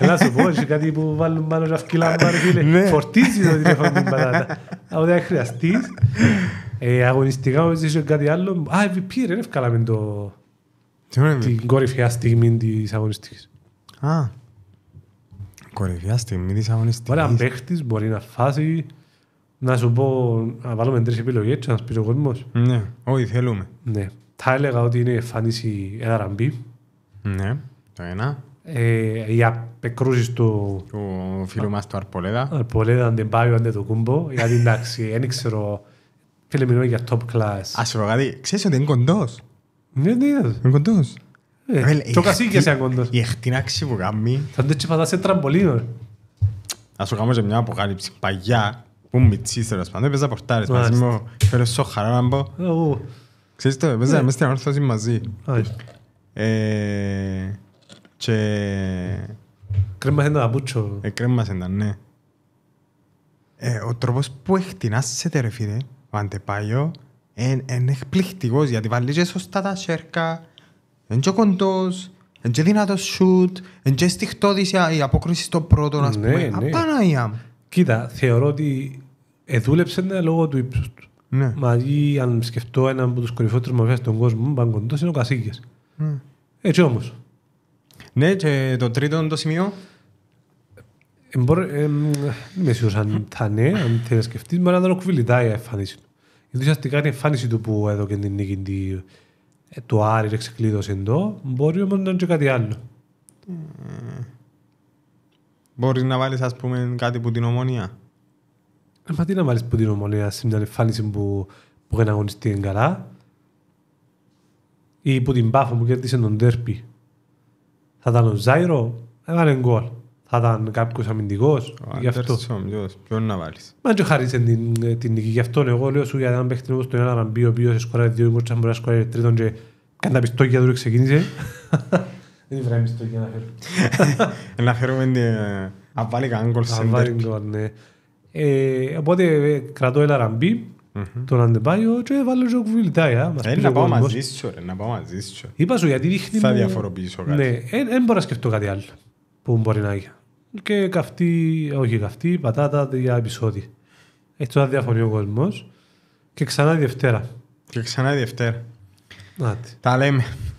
Να σου πω, είσαι κάτι που βάλουν πάνω σε αυκυλά, ναι. Φορτίζει το τηλέφωνο την πατάτα. Αν δεν χρειαστείς, ε, αγωνιστικά όμως είσαι κάτι άλλο. Α, MVP δεν ευκάλαμε το... Την κορυφαία στιγμή της αγωνιστικής. Α, κορυφαία στιγμή της αγωνιστικής. Μπορεί να παίχτης, μπορεί να φάσει, να σου πω, να βάλουμε τρεις επιλογές να σπίσω ο κόσμος. Ναι, όχι θέλουμε. Ναι. Θα έλεγα ότι είναι εμφανίσει ένα ραμπί. Ναι, το ένα. Ε, οι απεκρούσεις του... Του φίλου μας του Αρπολέδα. Αρπολέδα, αν δεν πάει, αν δεν το κούμπο. Γιατί εντάξει, δεν ξέρω Φίλε, μιλούμε για top class. Ας σου πω κάτι, ξέρεις ότι είναι κοντός. Ναι, ναι, είναι κοντός. Ε, το κασίκες είναι κοντός. Η εχτινάξη που κάνει... Θα το τσιπατά σε τραμπολίνο. Ας σου κάνω και μια αποκάλυψη παγιά, που μου μητσίς τέλος πάντων, έπαιζα πορτάρες μαζί μου, φέρω στο χαρά να μπω. Ξέρεις το, έπαιζα ναι. μέσα στην ανόρθωση μαζί. Ε, και... Κρέμασαν τα μπούτσο. Ε, κρέμασαν τα, ναι. Ε, ο τρόπος που εχτινάσσεται ρε φίλε, ο Αντεπάγιο είναι εκπληκτικός γιατί βάλει σωστά τα σέρκα, είναι και κοντός, είναι και δυνατός σούτ, είναι και στιχτώδης η απόκριση στο πρώτο, ας ναι, πούμε. η ναι. μου. Κοίτα, θεωρώ ότι εδούλεψε ναι, λόγω του ύψους του. Ναι. Μαζί, αν σκεφτώ έναν από τους κορυφότερους μαφιάς στον κόσμο, κοντός, είναι ο Κασίγιας. Ναι. Έτσι όμως. Ναι, και το τρίτο το σημείο. Ε, ε, δεν είμαι σίγουρος αν θα ναι, αν θέλει να σκεφτείς, μπορεί να ήταν οκβιλιτάει η εμφάνιση του. Γιατί ουσιαστικά η εμφάνιση του που εδώ και την νίκη ε, του Άρη εξεκλείδωσε, εδώ, μπορεί όμως να είναι και κάτι άλλο. Μπορείς να βάλεις ας πούμε κάτι που την ομονία. Μα τι να βάλεις που την ομονία σε μια εμφάνιση που, που δεν αγωνιστεί καλά ή που την Πάφα που κέρδισε τον τέρπι. Θα ήταν ο Ζάιρο, έβαλε γκολ θα ήταν κάποιος αμυντικός. Γι' αυτό. Ποιον να βάλεις. Μα και χάρισε την, ε, την νίκη. Γι' αυτό εγώ λέω σου για έναν παίχτης όπως τον Έλαβαν Μπί, ο οποίος σκοράρει δύο γκολ, μπορεί να σκοράρει τρίτον και κατά πιστόκια του ξεκίνησε. <laughs> Δεν βράει πιστόκια να φέρουμε. <laughs> Να φέρουμε την. Ε, αν βάλει κανένα γκολ σε βάλει ναι. ε, Οπότε κρατώ Έλαβαν Μπί, τον Αντεπάγιο και βάλω και ο Κουβιλιτάια. Να πάω μαζί σου, να πάω μαζί σου. Είπα σου γιατί δείχνει. Θα διαφοροποιήσω κάτι. Ναι, δεν μπορώ να σκεφτώ κάτι άλλο που μπορεί να έχει. Και καυτή, όχι καυτή, πατάτα για επεισόδια. Έτσι τώρα διαφωνεί ο κόσμος. Και ξανά η Δευτέρα. Και ξανά η Δευτέρα. Τα λέμε.